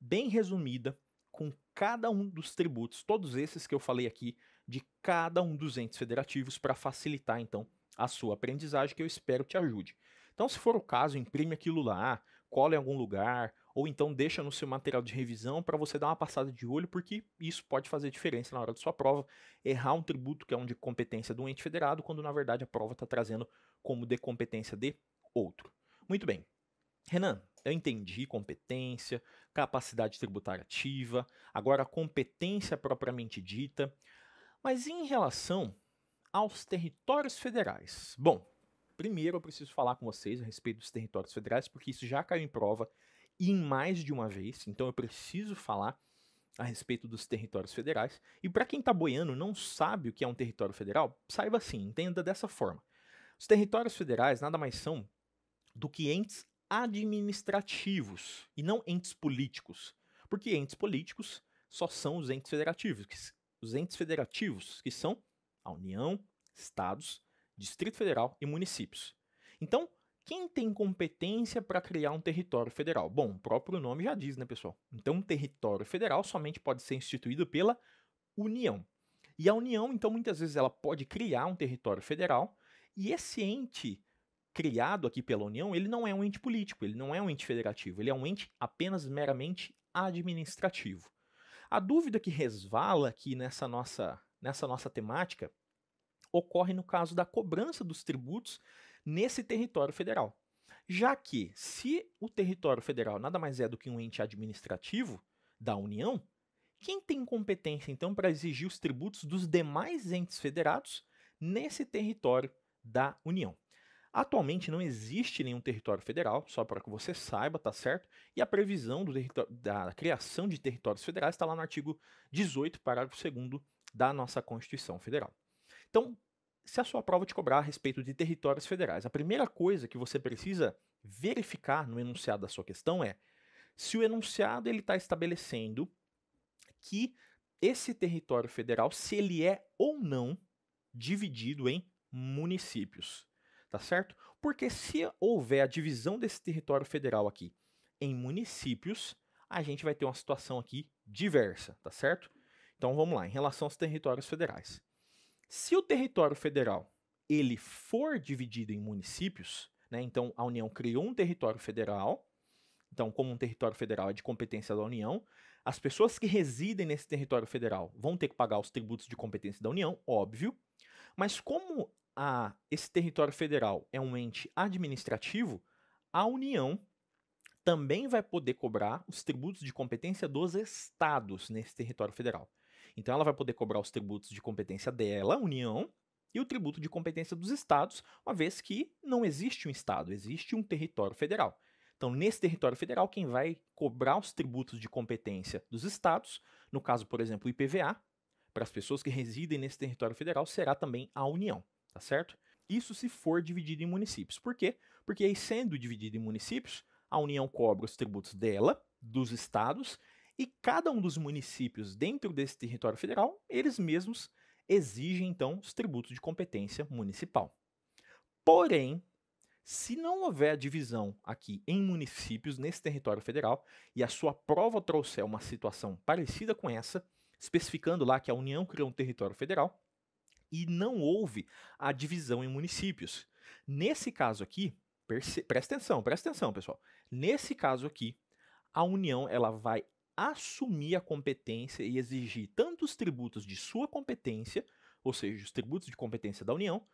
bem resumida, com cada um dos tributos, todos esses que eu falei aqui, de cada um dos entes federativos, para facilitar então a sua aprendizagem, que eu espero te ajude. Então, se for o caso, imprime aquilo lá, cola em algum lugar, ou então deixa no seu material de revisão para você dar uma passada de olho, porque isso pode fazer diferença na hora da sua prova. Errar um tributo que é um de competência do ente federado, quando na verdade a prova está trazendo como de competência de outro. Muito bem. Renan, eu entendi competência, capacidade tributária ativa, agora competência propriamente dita. Mas em relação aos territórios federais. Bom, primeiro eu preciso falar com vocês a respeito dos territórios federais, porque isso já caiu em prova e em mais de uma vez, então eu preciso falar a respeito dos territórios federais. E para quem está boiando não sabe o que é um território federal, saiba assim, entenda dessa forma. Os territórios federais nada mais são do que entes administrativos e não entes políticos, porque entes políticos só são os entes federativos, que, os entes federativos que são a União, estados, Distrito Federal e municípios. Então, quem tem competência para criar um território federal? Bom, o próprio nome já diz, né, pessoal? Então, um território federal somente pode ser instituído pela União. E a União, então, muitas vezes ela pode criar um território federal, e esse ente criado aqui pela União, ele não é um ente político, ele não é um ente federativo, ele é um ente apenas meramente administrativo. A dúvida que resvala aqui nessa nossa, nessa nossa temática ocorre no caso da cobrança dos tributos nesse território federal. Já que, se o território federal nada mais é do que um ente administrativo da União, quem tem competência então para exigir os tributos dos demais entes federados nesse território da União? Atualmente não existe nenhum território federal, só para que você saiba, tá certo? E a previsão da criação de territórios federais está lá no artigo 18, parágrafo 2 da nossa Constituição Federal. Então, se a sua prova te cobrar a respeito de territórios federais, a primeira coisa que você precisa verificar no enunciado da sua questão é se o enunciado ele está estabelecendo que esse território federal, se ele é ou não dividido em municípios, tá certo? Porque se houver a divisão desse território federal aqui em municípios, a gente vai ter uma situação aqui diversa, tá certo? Então vamos lá, em relação aos territórios federais. Se o território federal ele for dividido em municípios, né, então a União criou um território federal, então como um território federal é de competência da União, as pessoas que residem nesse território federal vão ter que pagar os tributos de competência da União, óbvio, mas como a, esse território federal é um ente administrativo, a União também vai poder cobrar os tributos de competência dos estados nesse território federal. Então ela vai poder cobrar os tributos de competência dela, União, e o tributo de competência dos estados, uma vez que não existe um estado, existe um território federal. Então, nesse território federal, quem vai cobrar os tributos de competência dos estados, no caso, por exemplo, o IPVA, para as pessoas que residem nesse território federal, será também a União, tá certo? Isso se for dividido em municípios. Por quê? Porque aí, sendo dividido em municípios, a União cobra os tributos dela, dos estados, e cada um dos municípios dentro desse território federal, eles mesmos exigem então os tributos de competência municipal. Porém, se não houver divisão aqui em municípios nesse território federal e a sua prova trouxer uma situação parecida com essa, especificando lá que a União criou um território federal e não houve a divisão em municípios. Nesse caso aqui, presta atenção, presta atenção, pessoal. Nesse caso aqui, a União ela vai assumir a competência e exigir tanto os tributos de sua competência, ou seja, os tributos de competência da União,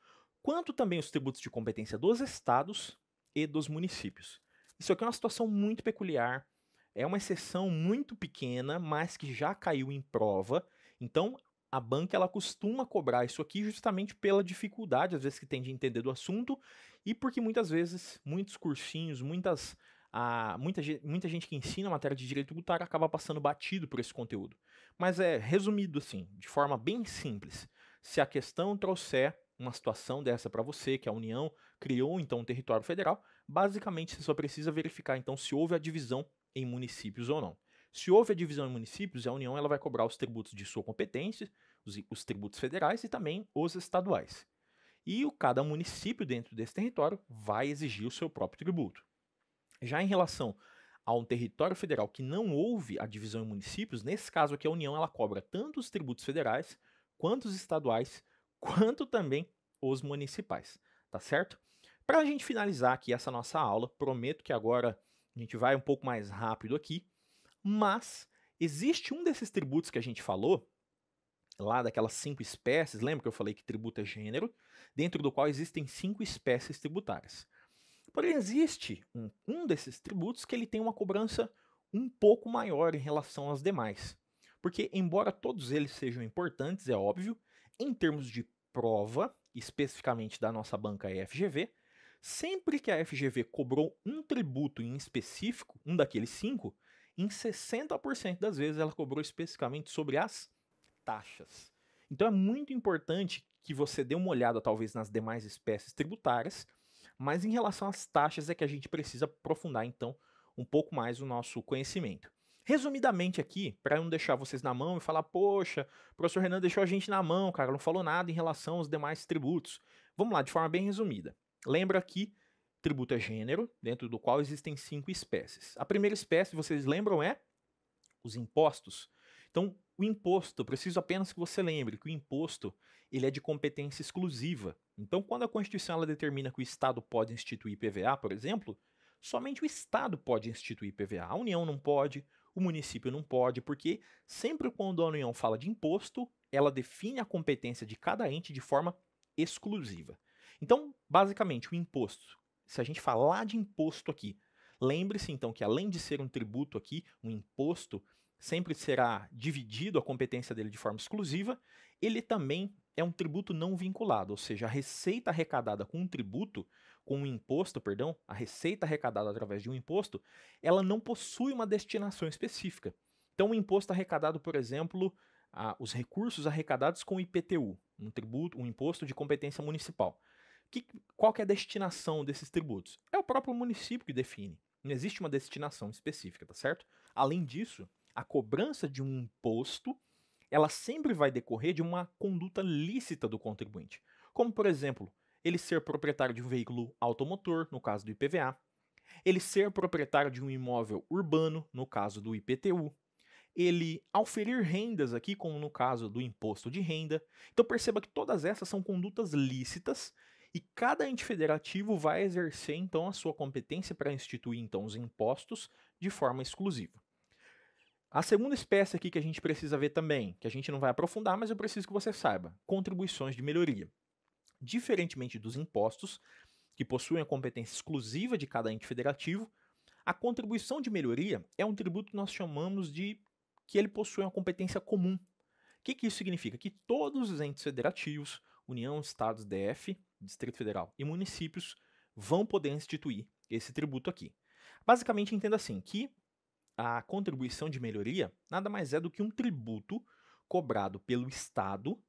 quanto também os tributos de competência dos estados e dos municípios. Isso aqui é uma situação muito peculiar, é uma exceção muito pequena, mas que já caiu em prova. Então, a banca ela costuma cobrar isso aqui justamente pela dificuldade, às vezes, que tem de entender do assunto e porque muitas vezes muitos cursinhos, muitas a, muita, muita gente que ensina a matéria de direito tributário acaba passando batido por esse conteúdo. Mas é resumido assim, de forma bem simples. Se a questão trouxer uma situação dessa para você, que a União criou então um território federal, basicamente você só precisa verificar então se houve a divisão em municípios ou não. Se houve a divisão em municípios, a União ela vai cobrar os tributos de sua competência, os, os tributos federais e também os estaduais. E o, cada município dentro desse território vai exigir o seu próprio tributo. Já em relação a um território federal que não houve a divisão em municípios, nesse caso aqui a União ela cobra tanto os tributos federais, quanto os estaduais, quanto também os municipais, tá certo? Para a gente finalizar aqui essa nossa aula, prometo que agora a gente vai um pouco mais rápido aqui, mas existe um desses tributos que a gente falou, lá daquelas cinco espécies, lembra que eu falei que tributo é gênero, dentro do qual existem cinco espécies tributárias. Porém, existe um, um desses tributos que ele tem uma cobrança um pouco maior em relação aos demais. Porque, embora todos eles sejam importantes, é óbvio, em termos de prova, especificamente da nossa banca FGV, sempre que a FGV cobrou um tributo em específico, um daqueles cinco, em 60% das vezes ela cobrou especificamente sobre as taxas. Então é muito importante que você dê uma olhada, talvez, nas demais espécies tributárias mas em relação às taxas é que a gente precisa aprofundar então um pouco mais o nosso conhecimento. Resumidamente aqui, para não deixar vocês na mão e falar, poxa, o professor Renan deixou a gente na mão, cara, não falou nada em relação aos demais tributos. Vamos lá, de forma bem resumida. Lembra que tributo é gênero, dentro do qual existem cinco espécies. A primeira espécie, vocês lembram, é os impostos. Então, o imposto, preciso apenas que você lembre que o imposto ele é de competência exclusiva. Então, quando a Constituição ela determina que o Estado pode instituir PVA, por exemplo, somente o Estado pode instituir PVA. A União não pode, o município não pode, porque sempre quando a União fala de imposto, ela define a competência de cada ente de forma exclusiva. Então, basicamente, o imposto. Se a gente falar de imposto aqui, lembre-se então que além de ser um tributo aqui, um imposto, sempre será dividido a competência dele de forma exclusiva, ele também é um tributo não vinculado, ou seja, a receita arrecadada com um tributo, com um imposto, perdão, a receita arrecadada através de um imposto, ela não possui uma destinação específica. Então, o imposto arrecadado, por exemplo, a, os recursos arrecadados com o IPTU, um tributo, um imposto de competência municipal. Que, qual que é a destinação desses tributos? É o próprio município que define. Não existe uma destinação específica, tá certo? Além disso, a cobrança de um imposto, ela sempre vai decorrer de uma conduta lícita do contribuinte. Como, por exemplo, ele ser proprietário de um veículo automotor, no caso do IPVA, ele ser proprietário de um imóvel urbano, no caso do IPTU, ele auferir rendas aqui, como no caso do imposto de renda. Então perceba que todas essas são condutas lícitas e cada ente federativo vai exercer então a sua competência para instituir então os impostos de forma exclusiva. A segunda espécie aqui que a gente precisa ver também, que a gente não vai aprofundar, mas eu preciso que você saiba: contribuições de melhoria. Diferentemente dos impostos, que possuem a competência exclusiva de cada ente federativo, a contribuição de melhoria é um tributo que nós chamamos de que ele possui uma competência comum. O que, que isso significa? Que todos os entes federativos, União, Estados, DF, Distrito Federal e municípios, vão poder instituir esse tributo aqui. Basicamente, entenda assim que a contribuição de melhoria nada mais é do que um tributo cobrado pelo Estado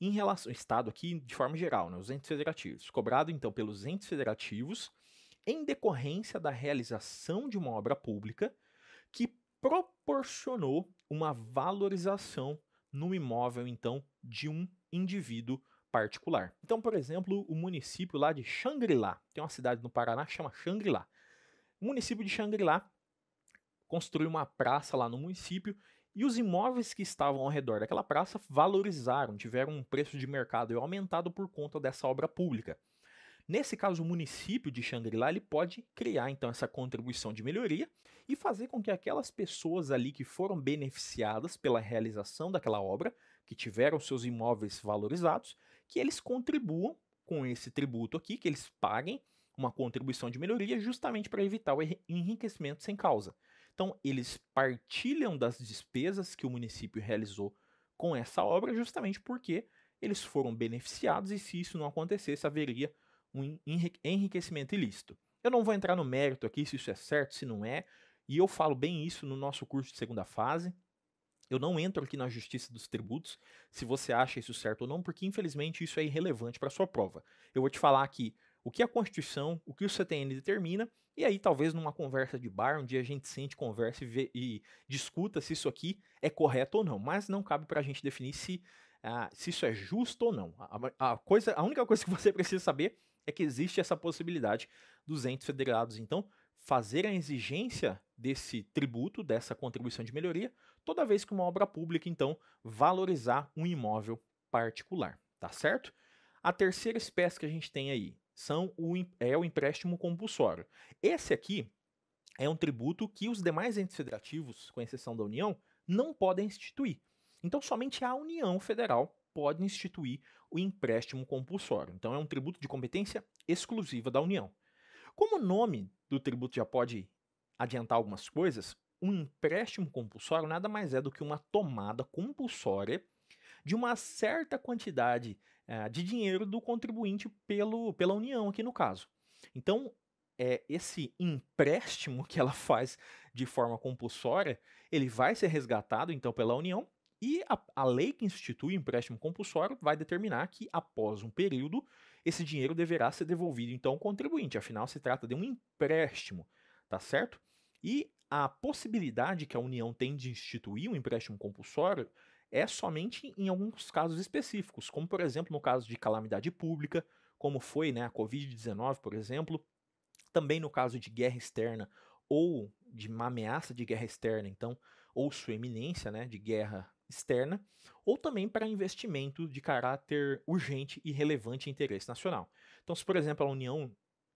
em relação. Estado aqui de forma geral, né, os entes federativos. Cobrado então pelos entes federativos em decorrência da realização de uma obra pública que proporcionou uma valorização no imóvel então de um indivíduo particular. Então, por exemplo, o município lá de Xangri-Lá, tem uma cidade no Paraná que chama Xangri-Lá. O município de Xangri-Lá construiu uma praça lá no município e os imóveis que estavam ao redor daquela praça valorizaram, tiveram um preço de mercado aumentado por conta dessa obra pública. Nesse caso, o município de Xangri-Lá ele pode criar então essa contribuição de melhoria e fazer com que aquelas pessoas ali que foram beneficiadas pela realização daquela obra, que tiveram seus imóveis valorizados, que eles contribuam com esse tributo aqui, que eles paguem uma contribuição de melhoria justamente para evitar o enriquecimento sem causa. Então, eles partilham das despesas que o município realizou com essa obra, justamente porque eles foram beneficiados e, se isso não acontecesse, haveria um enriquecimento ilícito. Eu não vou entrar no mérito aqui se isso é certo, se não é, e eu falo bem isso no nosso curso de segunda fase. Eu não entro aqui na justiça dos tributos, se você acha isso certo ou não, porque infelizmente isso é irrelevante para sua prova. Eu vou te falar aqui o que a Constituição, o que o CTN determina, e aí talvez numa conversa de bar, um dia a gente sente, conversa e, vê, e discuta se isso aqui é correto ou não, mas não cabe para a gente definir se, ah, se isso é justo ou não. A, a, coisa, a única coisa que você precisa saber é que existe essa possibilidade dos entes federados, então, fazer a exigência desse tributo, dessa contribuição de melhoria, toda vez que uma obra pública, então, valorizar um imóvel particular, tá certo? A terceira espécie que a gente tem aí são o, é o empréstimo compulsório. Esse aqui é um tributo que os demais entes federativos, com exceção da União, não podem instituir. Então, somente a União Federal pode instituir o empréstimo compulsório. Então, é um tributo de competência exclusiva da União. Como o nome do tributo já pode adiantar algumas coisas, um empréstimo compulsório nada mais é do que uma tomada compulsória de uma certa quantidade eh, de dinheiro do contribuinte pelo, pela União, aqui no caso. Então, é, esse empréstimo que ela faz de forma compulsória, ele vai ser resgatado, então, pela União, e a, a, lei que institui o empréstimo compulsório vai determinar que, após um período, esse dinheiro deverá ser devolvido então ao contribuinte. Afinal, se trata de um empréstimo, tá certo? E a possibilidade que a União tem de instituir um empréstimo compulsório é somente em alguns casos específicos, como por exemplo no caso de calamidade pública, como foi né, a Covid-19, por exemplo, também no caso de guerra externa ou de uma ameaça de guerra externa, então, ou sua eminência né, de guerra externa, ou também para investimento de caráter urgente e relevante em interesse nacional. Então, se por exemplo a União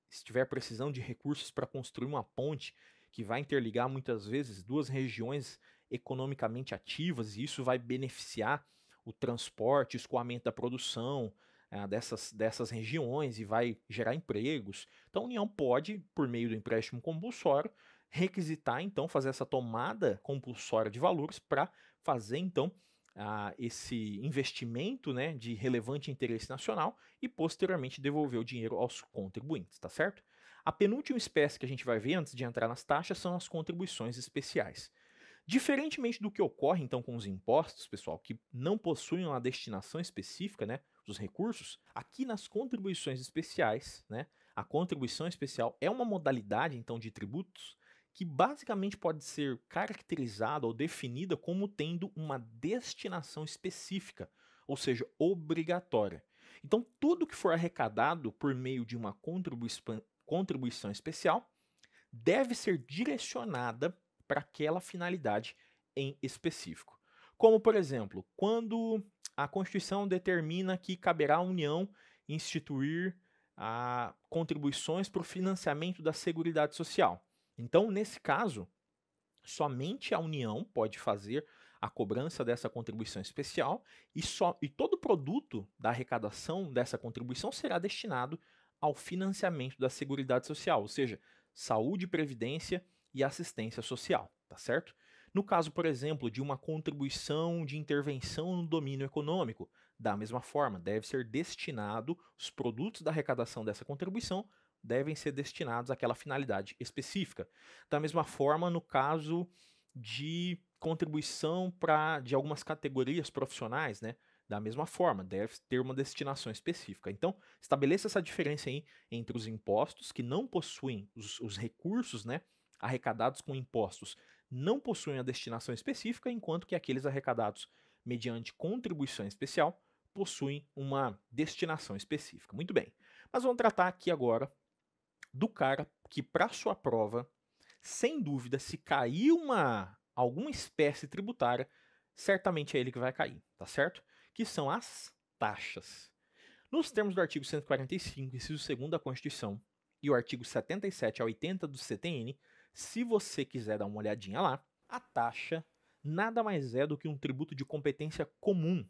estiver precisando de recursos para construir uma ponte que vai interligar muitas vezes duas regiões economicamente ativas, e isso vai beneficiar o transporte, o escoamento da produção ah, dessas, dessas regiões e vai gerar empregos. Então a União pode, por meio do empréstimo compulsório, requisitar, então, fazer essa tomada compulsória de valores para fazer, então, a ah, esse investimento né, de relevante interesse nacional e posteriormente devolver o dinheiro aos contribuintes, tá certo? A penúltima espécie que a gente vai ver antes de entrar nas taxas são as contribuições especiais. Diferentemente do que ocorre então com os impostos, pessoal, que não possuem uma destinação específica, né, dos recursos, aqui nas contribuições especiais, né, a contribuição especial é uma modalidade então de tributos que basicamente pode ser caracterizada ou definida como tendo uma destinação específica, ou seja, obrigatória. Então, tudo que for arrecadado por meio de uma contribuição especial deve ser direcionada para aquela finalidade em específico. Como, por exemplo, quando a Constituição determina que caberá à União instituir a, ah, contribuições para o financiamento da Seguridade Social. Então, nesse caso, somente a União pode fazer a cobrança dessa contribuição especial e, só, e todo produto da arrecadação dessa contribuição será destinado ao financiamento da Seguridade Social, ou seja, saúde e previdência e assistência social, tá certo? No caso, por exemplo, de uma contribuição de intervenção no domínio econômico, da mesma forma, deve ser destinado os produtos da arrecadação dessa contribuição devem ser destinados àquela finalidade específica. Da mesma forma, no caso de contribuição para de algumas categorias profissionais, né? Da mesma forma, deve ter uma destinação específica. Então, estabeleça essa diferença aí entre os impostos que não possuem os, os recursos, né? arrecadados com impostos não possuem a destinação específica, enquanto que aqueles arrecadados mediante contribuição especial possuem uma destinação específica. Muito bem. Mas vamos tratar aqui agora do cara que para sua prova, sem dúvida, se cair uma alguma espécie tributária, certamente é ele que vai cair, tá certo? Que são as taxas. Nos termos do artigo 145, inciso 2 da Constituição, e o artigo 77 a 80 do CTN, se você quiser dar uma olhadinha lá, a taxa nada mais é do que um tributo de competência comum.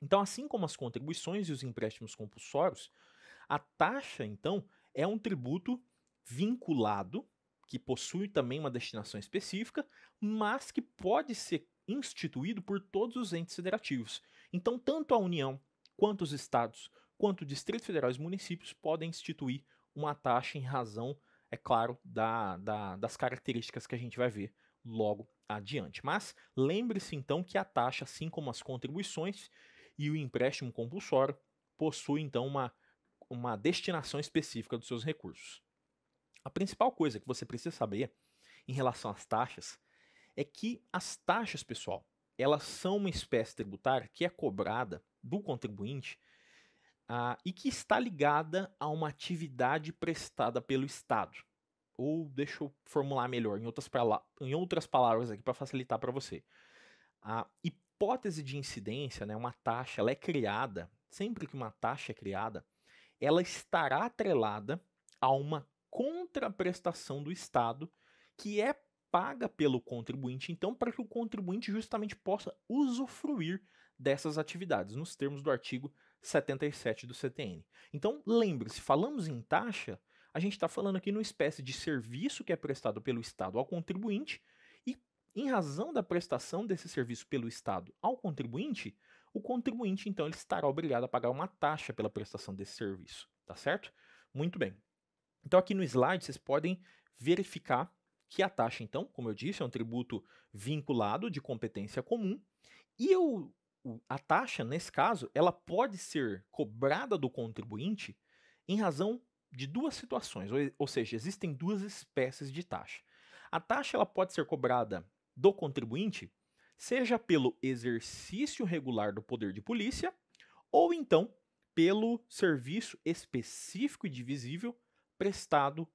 Então, assim como as contribuições e os empréstimos compulsórios, a taxa, então, é um tributo vinculado, que possui também uma destinação específica, mas que pode ser instituído por todos os entes federativos. Então, tanto a União, quanto os estados, quanto o Distrito Federal e os municípios podem instituir uma taxa em razão é claro, da, da, das características que a gente vai ver logo adiante. Mas lembre-se então que a taxa, assim como as contribuições e o empréstimo compulsório, possui então uma, uma destinação específica dos seus recursos. A principal coisa que você precisa saber em relação às taxas é que as taxas, pessoal, elas são uma espécie tributária que é cobrada do contribuinte e que está ligada a uma atividade prestada pelo Estado. Ou deixa eu formular melhor, em outras, em outras palavras aqui para facilitar para você. A hipótese de incidência, né, uma taxa, ela é criada, sempre que uma taxa é criada, ela estará atrelada a uma contraprestação do Estado que é paga pelo contribuinte, então, para que o contribuinte justamente possa usufruir dessas atividades, nos termos do artigo 77 do CTN. Então, lembre-se, falamos em taxa, a gente está falando aqui numa espécie de serviço que é prestado pelo Estado ao contribuinte, e em razão da prestação desse serviço pelo Estado ao contribuinte, o contribuinte então ele estará obrigado a pagar uma taxa pela prestação desse serviço, tá certo? Muito bem. Então aqui no slide vocês podem verificar que a taxa então, como eu disse, é um tributo vinculado de competência comum, e eu a taxa, nesse caso, ela pode ser cobrada do contribuinte em razão de duas situações, ou, seja, existem duas espécies de taxa. A taxa ela pode ser cobrada do contribuinte, seja pelo exercício regular do poder de polícia, ou então pelo serviço específico e divisível prestado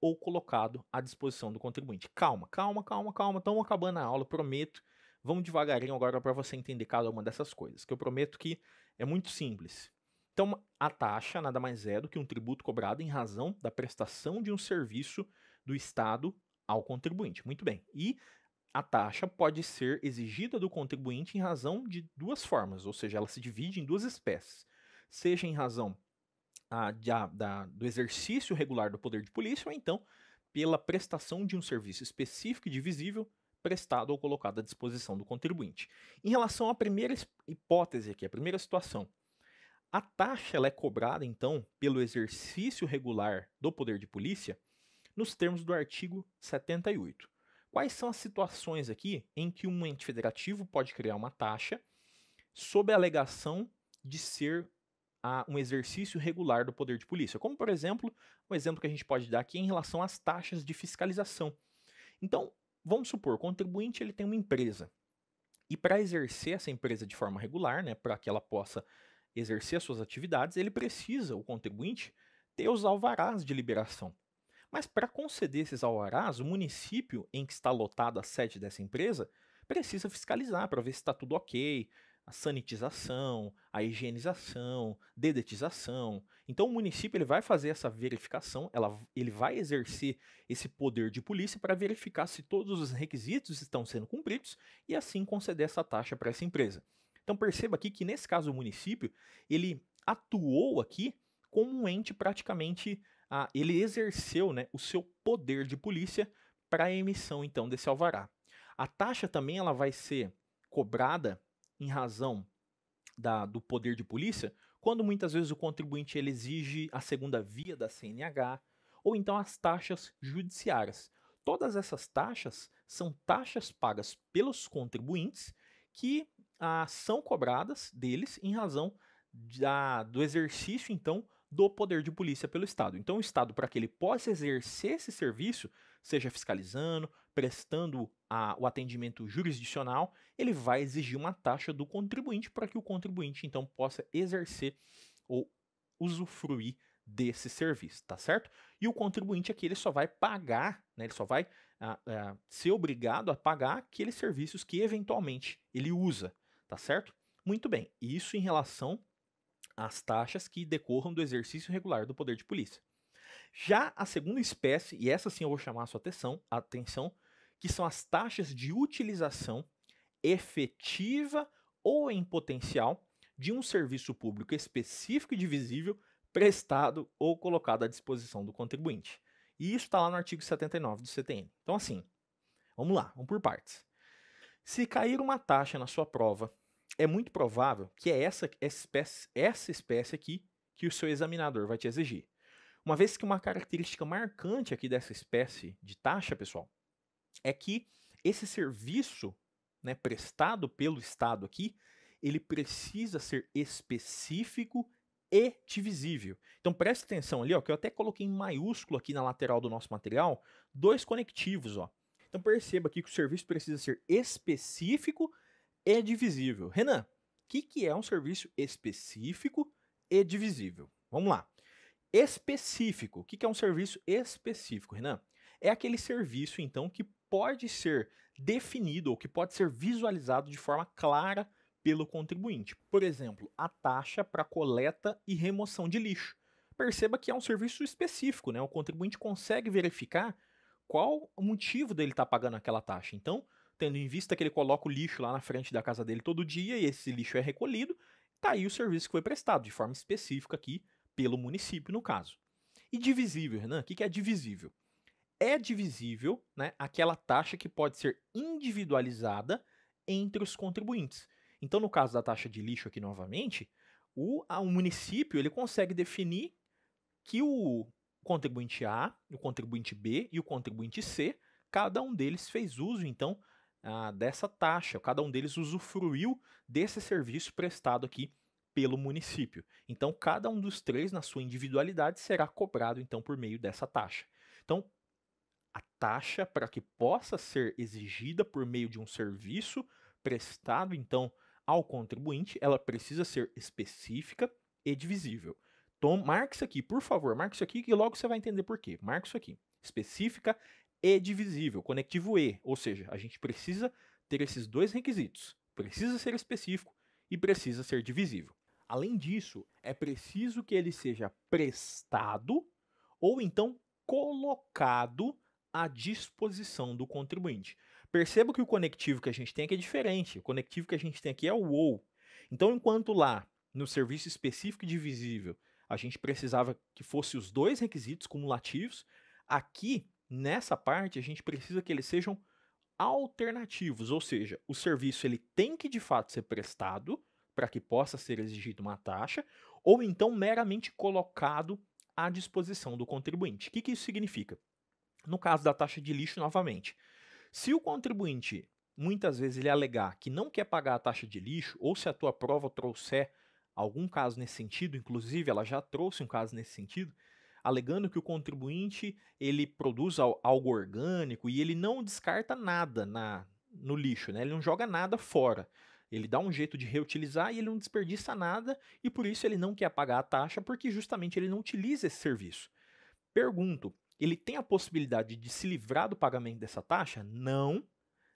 ou colocado à disposição do contribuinte. Calma, calma, calma, calma. Estamos acabando a aula, prometo. Vamos devagarinho agora para você entender cada uma dessas coisas, que eu prometo que é muito simples. Então, a taxa nada mais é do que um tributo cobrado em razão da prestação de um serviço do Estado ao contribuinte. Muito bem. E a taxa pode ser exigida do contribuinte em razão de duas formas, ou seja, ela se divide em duas espécies. Seja em razão ah, a, da, do exercício regular do poder de polícia, ou então pela prestação de um serviço específico e divisível prestado ou colocado à disposição do contribuinte. Em relação à primeira hipótese aqui, a primeira situação, a taxa ela é cobrada, então, pelo exercício regular do poder de polícia nos termos do artigo 78. Quais são as situações aqui em que um ente federativo pode criar uma taxa sob a alegação de ser a, um exercício regular do poder de polícia? Como, por exemplo, um exemplo que a gente pode dar aqui é em relação às taxas de fiscalização. Então, Vamos supor, o contribuinte ele tem uma empresa. E para exercer essa empresa de forma regular, né, para que ela possa exercer suas atividades, ele precisa, o contribuinte, ter os alvarás de liberação. Mas para conceder esses alvarás, o município em que está lotada a sede dessa empresa precisa fiscalizar para ver se está tudo ok, a sanitização, a higienização, dedetização. Então o município ele vai fazer essa verificação, ela, ele vai exercer esse poder de polícia para verificar se todos os requisitos estão sendo cumpridos e assim conceder essa taxa para essa empresa. Então perceba aqui que nesse caso o município ele atuou aqui como um ente praticamente, ele exerceu né, o seu poder de polícia para a emissão então desse alvará. A taxa também ela vai ser cobrada em razão da, do poder de polícia, quando muitas vezes o contribuinte ele exige a segunda via da CNH, ou então as taxas judiciárias. Todas essas taxas são taxas pagas pelos contribuintes que ah, são cobradas deles em razão da, do exercício, então, do poder de polícia pelo Estado. Então, o Estado, para que ele possa exercer esse serviço, seja fiscalizando, prestando a, o atendimento jurisdicional, ele vai exigir uma taxa do contribuinte para que o contribuinte então possa exercer ou usufruir desse serviço, tá certo? E o contribuinte aqui ele só vai pagar, né, ele só vai ah, ah, ser obrigado a pagar aqueles serviços que eventualmente ele usa, tá certo? Muito bem, isso em relação às taxas que decorram do exercício regular do poder de polícia. Já a segunda espécie, e essa sim eu vou chamar a sua atenção, atenção que são as taxas de utilização efetiva ou em potencial de um serviço público específico e divisível prestado ou colocado à disposição do contribuinte. E isso está lá no artigo 79 do CTN. Então, assim, vamos lá, vamos por partes. Se cair uma taxa na sua prova, é muito provável que é essa espécie, essa espécie aqui que o seu examinador vai te exigir. Uma vez que uma característica marcante aqui dessa espécie de taxa, pessoal, é que esse serviço né, prestado pelo Estado aqui, ele precisa ser específico e divisível. Então preste atenção ali, ó, que eu até coloquei em maiúsculo aqui na lateral do nosso material, dois conectivos, ó. Então perceba aqui que o serviço precisa ser específico e divisível. Renan, o que, que é um serviço específico e divisível? Vamos lá. Específico. O que, que é um serviço específico, Renan? É aquele serviço, então, que pode ser definido ou que pode ser visualizado de forma clara pelo contribuinte. Por exemplo, a taxa para coleta e remoção de lixo. Perceba que é um serviço específico, né? O contribuinte consegue verificar qual o motivo dele estar tá pagando aquela taxa. Então, tendo em vista que ele coloca o lixo lá na frente da casa dele todo dia e esse lixo é recolhido, tá aí o serviço que foi prestado, de forma específica aqui, pelo município, no caso. E divisível, Renan, o que, que é divisível? é divisível né, aquela taxa que pode ser individualizada entre os contribuintes. Então, no caso da taxa de lixo aqui novamente, o, a, o município ele consegue definir que o contribuinte A, o contribuinte B e o contribuinte C, cada um deles fez uso, então, dessa taxa, cada um deles usufruiu desse serviço prestado aqui pelo município. Então, cada um dos três, na sua individualidade, será cobrado, então, por meio dessa taxa. Então, taxa para que possa ser exigida por meio de um serviço prestado, então, ao contribuinte, ela precisa ser específica e divisível. Então, marque isso aqui, por favor, marque isso aqui que logo você vai entender por quê. Marque isso aqui. Específica e divisível, conectivo E, ou seja, a gente precisa ter esses dois requisitos. Precisa ser específico e precisa ser divisível. Além disso, é preciso que ele seja prestado ou então colocado à disposição do contribuinte. Perceba que o conectivo que a gente tem aqui é diferente. O conectivo que a gente tem aqui é o OU. Então, enquanto lá, no serviço específico e divisível, a gente precisava que fosse os dois requisitos cumulativos, aqui, nessa parte, a gente precisa que eles sejam alternativos, ou seja, o serviço ele tem que de fato ser prestado para que possa ser exigida uma taxa, ou então meramente colocado à disposição do contribuinte. O que, que isso significa? No caso da taxa de lixo, novamente, se o contribuinte muitas vezes ele alegar que não quer pagar a taxa de lixo, ou se a tua prova trouxer algum caso nesse sentido, inclusive ela já trouxe um caso nesse sentido, alegando que o contribuinte ele produz algo orgânico e ele não descarta nada na, no lixo, né? ele não joga nada fora. Ele dá um jeito de reutilizar e ele não desperdiça nada, e por isso ele não quer pagar a taxa, porque justamente ele não utiliza esse serviço. Pergunto: ele tem a possibilidade de se livrar do pagamento dessa taxa? Não,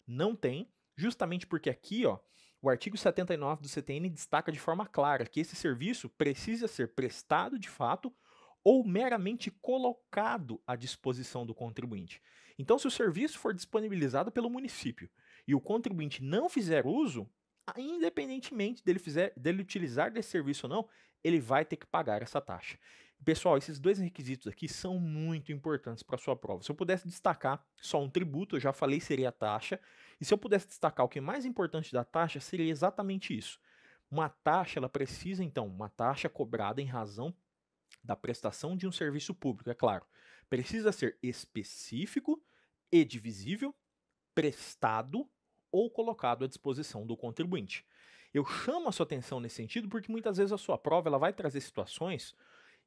não tem, justamente porque aqui, ó, o artigo 79 do CTN destaca de forma clara que esse serviço precisa ser prestado de fato ou meramente colocado à disposição do contribuinte. Então, se o serviço for disponibilizado pelo município e o contribuinte não fizer uso, independentemente dele, fizer, dele utilizar desse serviço ou não, ele vai ter que pagar essa taxa. Pessoal, esses dois requisitos aqui são muito importantes para sua prova. Se eu pudesse destacar só um tributo, eu já falei, seria a taxa. E se eu pudesse destacar o que é mais importante da taxa, seria exatamente isso. Uma taxa, ela precisa, então, uma taxa cobrada em razão da prestação de um serviço público, é claro. Precisa ser específico e divisível, prestado ou colocado à disposição do contribuinte. Eu chamo a sua atenção nesse sentido porque muitas vezes a sua prova ela vai trazer situações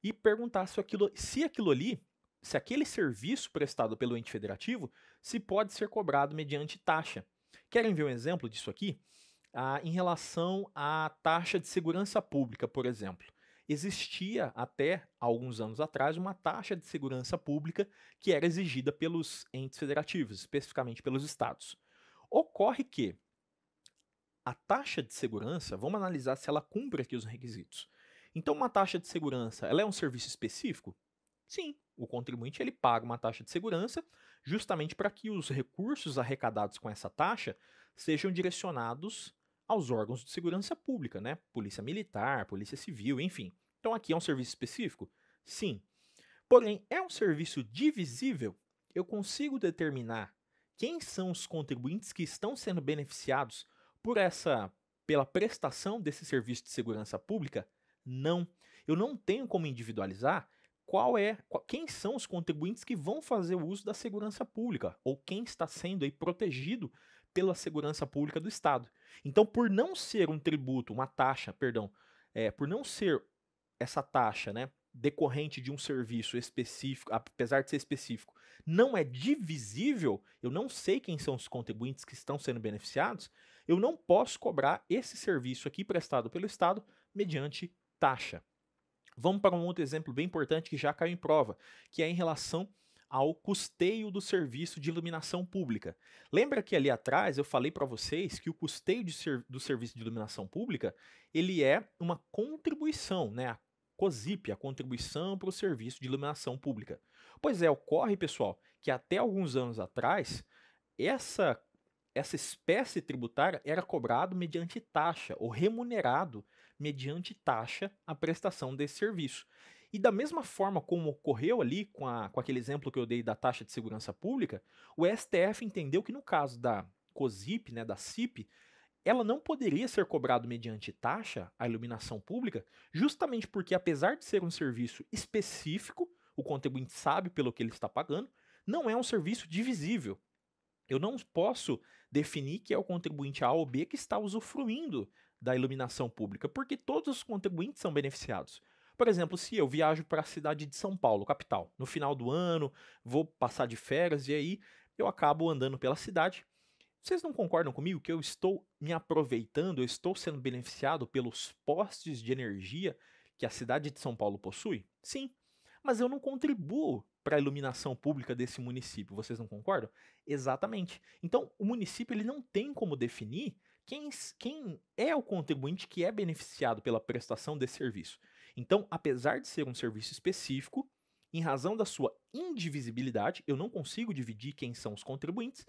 e perguntar se aquilo, se aquilo ali, se aquele serviço prestado pelo ente federativo, se pode ser cobrado mediante taxa. Querem ver um exemplo disso aqui? Ah, em relação à taxa de segurança pública, por exemplo. Existia até alguns anos atrás uma taxa de segurança pública que era exigida pelos entes federativos, especificamente pelos estados. Ocorre que a taxa de segurança, vamos analisar se ela cumpre aqui os requisitos. Então, uma taxa de segurança, ela é um serviço específico? Sim, o contribuinte ele paga uma taxa de segurança justamente para que os recursos arrecadados com essa taxa sejam direcionados aos órgãos de segurança pública, né? Polícia Militar, Polícia Civil, enfim. Então aqui é um serviço específico? Sim. Porém, é um serviço divisível? Eu consigo determinar quem são os contribuintes que estão sendo beneficiados por essa pela prestação desse serviço de segurança pública não. Eu não tenho como individualizar qual é, quem são os contribuintes que vão fazer o uso da segurança pública ou quem está sendo aí protegido pela segurança pública do Estado. Então, por não ser um tributo, uma taxa, perdão, é, por não ser essa taxa, né, decorrente de um serviço específico, apesar de ser específico, não é divisível, eu não sei quem são os contribuintes que estão sendo beneficiados, eu não posso cobrar esse serviço aqui prestado pelo Estado mediante taxa. Vamos para um outro exemplo bem importante que já caiu em prova, que é em relação ao custeio do serviço de iluminação pública. Lembra que ali atrás eu falei para vocês que o custeio ser, do serviço de iluminação pública ele é uma contribuição, né? A COSIP, a contribuição para o serviço de iluminação pública. Pois é, ocorre, pessoal, que até alguns anos atrás essa essa espécie tributária era cobrado mediante taxa ou remunerado mediante taxa, a prestação desse serviço. E da mesma forma como ocorreu ali com, a, com aquele exemplo que eu dei da taxa de segurança pública, o STF entendeu que no caso da COSIP, né, da CIP, ela não poderia ser cobrada mediante taxa, a iluminação pública, justamente porque, apesar de ser um serviço específico, o contribuinte sabe pelo que ele está pagando, não é um serviço divisível. Eu não posso definir que é o contribuinte A ou B que está usufruindo da iluminação pública, porque todos os contribuintes são beneficiados. Por exemplo, se eu viajo para a cidade de São Paulo, capital, no final do ano, vou passar de férias e aí eu acabo andando pela cidade. Vocês não concordam comigo que eu estou me aproveitando, eu estou sendo beneficiado pelos postes de energia que a cidade de São Paulo possui? Sim, mas eu não contribuo para a iluminação pública desse município. Vocês não concordam? Exatamente. Então, o município ele não tem como definir quem, quem é o contribuinte que é beneficiado pela prestação desse serviço. Então, apesar de ser um serviço específico, em razão da sua indivisibilidade, eu não consigo dividir quem são os contribuintes,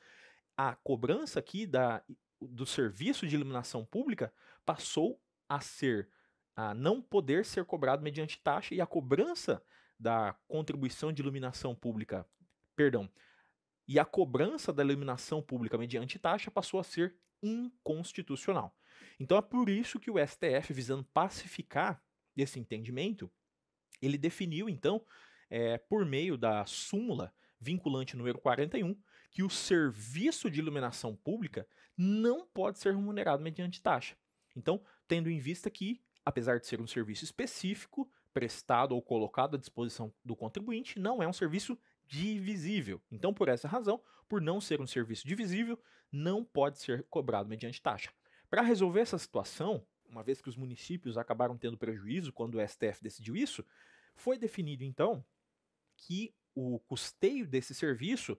a cobrança aqui da, do serviço de iluminação pública passou a ser a não poder ser cobrado mediante taxa e a cobrança da contribuição de iluminação pública, perdão, e a cobrança da iluminação pública mediante taxa passou a ser inconstitucional. Então é por isso que o STF, visando pacificar esse entendimento, ele definiu então, é, por meio da súmula vinculante número 41, que o serviço de iluminação pública não pode ser remunerado mediante taxa. Então, tendo em vista que, apesar de ser um serviço específico, prestado ou colocado à disposição do contribuinte, não é um serviço divisível. Então, por essa razão, por não ser um serviço divisível, não pode ser cobrado mediante taxa. Para resolver essa situação, uma vez que os municípios acabaram tendo prejuízo quando o STF decidiu isso, foi definido então que o custeio desse serviço,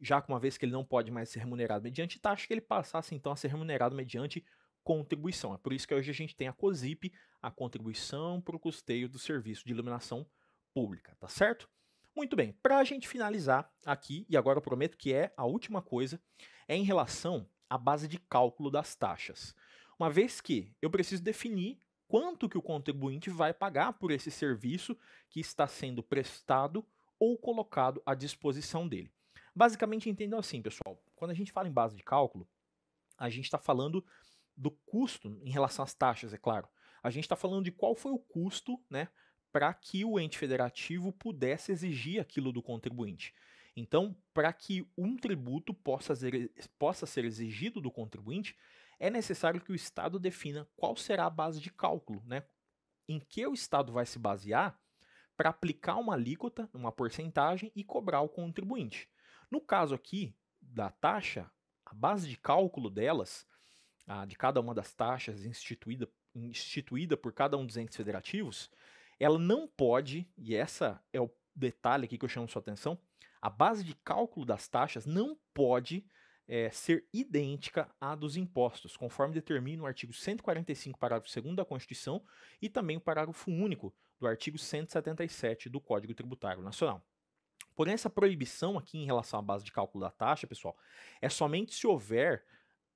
já que uma vez que ele não pode mais ser remunerado mediante taxa, que ele passasse então a ser remunerado mediante contribuição. É por isso que hoje a gente tem a COSIP, a contribuição para o custeio do serviço de iluminação pública, tá certo? Muito bem, para a gente finalizar aqui, e agora eu prometo que é a última coisa, é em relação à base de cálculo das taxas. Uma vez que eu preciso definir quanto que o contribuinte vai pagar por esse serviço que está sendo prestado ou colocado à disposição dele. Basicamente, entendam assim, pessoal. Quando a gente fala em base de cálculo, a gente está falando do custo em relação às taxas, é claro. A gente está falando de qual foi o custo né, para que o ente federativo pudesse exigir aquilo do contribuinte. Então, para que um tributo possa ser, possa ser exigido do contribuinte, é necessário que o Estado defina qual será a base de cálculo, né? em que o Estado vai se basear para aplicar uma alíquota, uma porcentagem e cobrar o contribuinte. No caso aqui da taxa, a base de cálculo delas, a de cada uma das taxas instituída, instituída por cada um dos entes federativos, ela não pode, e essa é o detalhe aqui que eu chamo sua atenção, a base de cálculo das taxas não pode é, ser idêntica à dos impostos, conforme determina o artigo 145, parágrafo 2 da Constituição e também o parágrafo único do artigo 177 do Código Tributário Nacional. Porém, essa proibição aqui em relação à base de cálculo da taxa, pessoal, é somente se houver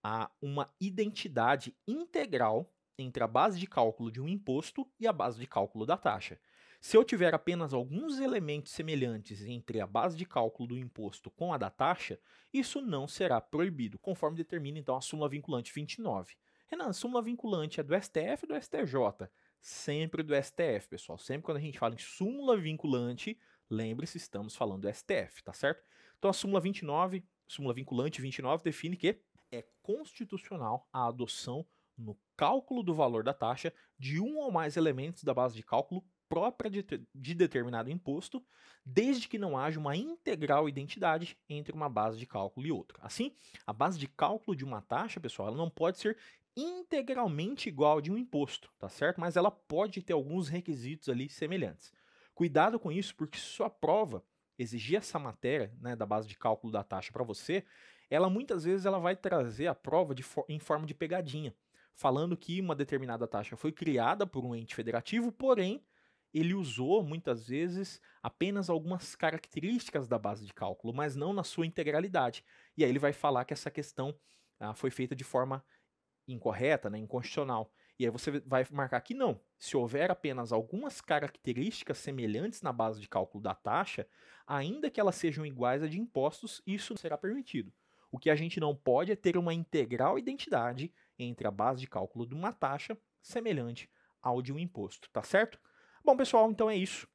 a, ah, uma identidade integral entre a base de cálculo de um imposto e a base de cálculo da taxa. Se eu tiver apenas alguns elementos semelhantes entre a base de cálculo do imposto com a da taxa, isso não será proibido, conforme determina então a súmula vinculante 29. Renan, súmula vinculante é do STF ou do STJ? Sempre do STF, pessoal. Sempre quando a gente fala em súmula vinculante, lembre-se, estamos falando do STF, tá certo? Então a súmula 29, súmula vinculante 29 define que é constitucional a adoção no cálculo do valor da taxa de um ou mais elementos da base de cálculo própria de, de determinado imposto, desde que não haja uma integral identidade entre uma base de cálculo e outra. Assim, a base de cálculo de uma taxa, pessoal, ela não pode ser integralmente igual a de um imposto, tá certo? Mas ela pode ter alguns requisitos ali semelhantes. Cuidado com isso, porque se sua prova exigir essa matéria né, da base de cálculo da taxa para você, ela muitas vezes ela vai trazer a prova de, em forma de pegadinha falando que uma determinada taxa foi criada por um ente federativo, porém ele usou muitas vezes apenas algumas características da base de cálculo, mas não na sua integralidade. E aí ele vai falar que essa questão ah, foi feita de forma incorreta, né, inconstitucional. E aí você vai marcar que não. Se houver apenas algumas características semelhantes na base de cálculo da taxa, ainda que elas sejam iguais à de impostos, isso será permitido. O que a gente não pode é ter uma integral identidade entre a base de cálculo de uma taxa semelhante ao de um imposto, tá certo? Bom, pessoal, então é isso.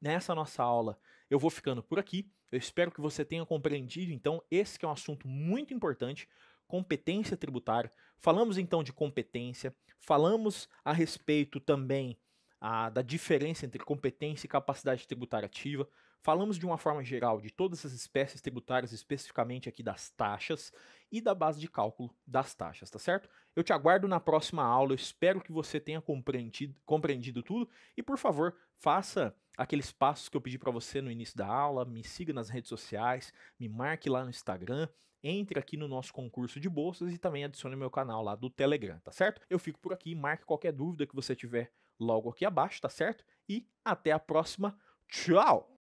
Nessa nossa aula eu vou ficando por aqui. Eu espero que você tenha compreendido, então, esse que é um assunto muito importante, competência tributária. Falamos então de competência, falamos a respeito também a, ah, da diferença entre competência e capacidade tributária ativa. Falamos de uma forma geral de todas as espécies tributárias, especificamente aqui das taxas e da base de cálculo das taxas, tá certo? Eu te aguardo na próxima aula, eu espero que você tenha compreendido, compreendido tudo e, por favor, faça aqueles passos que eu pedi para você no início da aula, me siga nas redes sociais, me marque lá no Instagram, entre aqui no nosso concurso de bolsas e também adicione meu canal lá do Telegram, tá certo? Eu fico por aqui, marque qualquer dúvida que você tiver logo aqui abaixo, tá certo? E até a próxima. Tchau!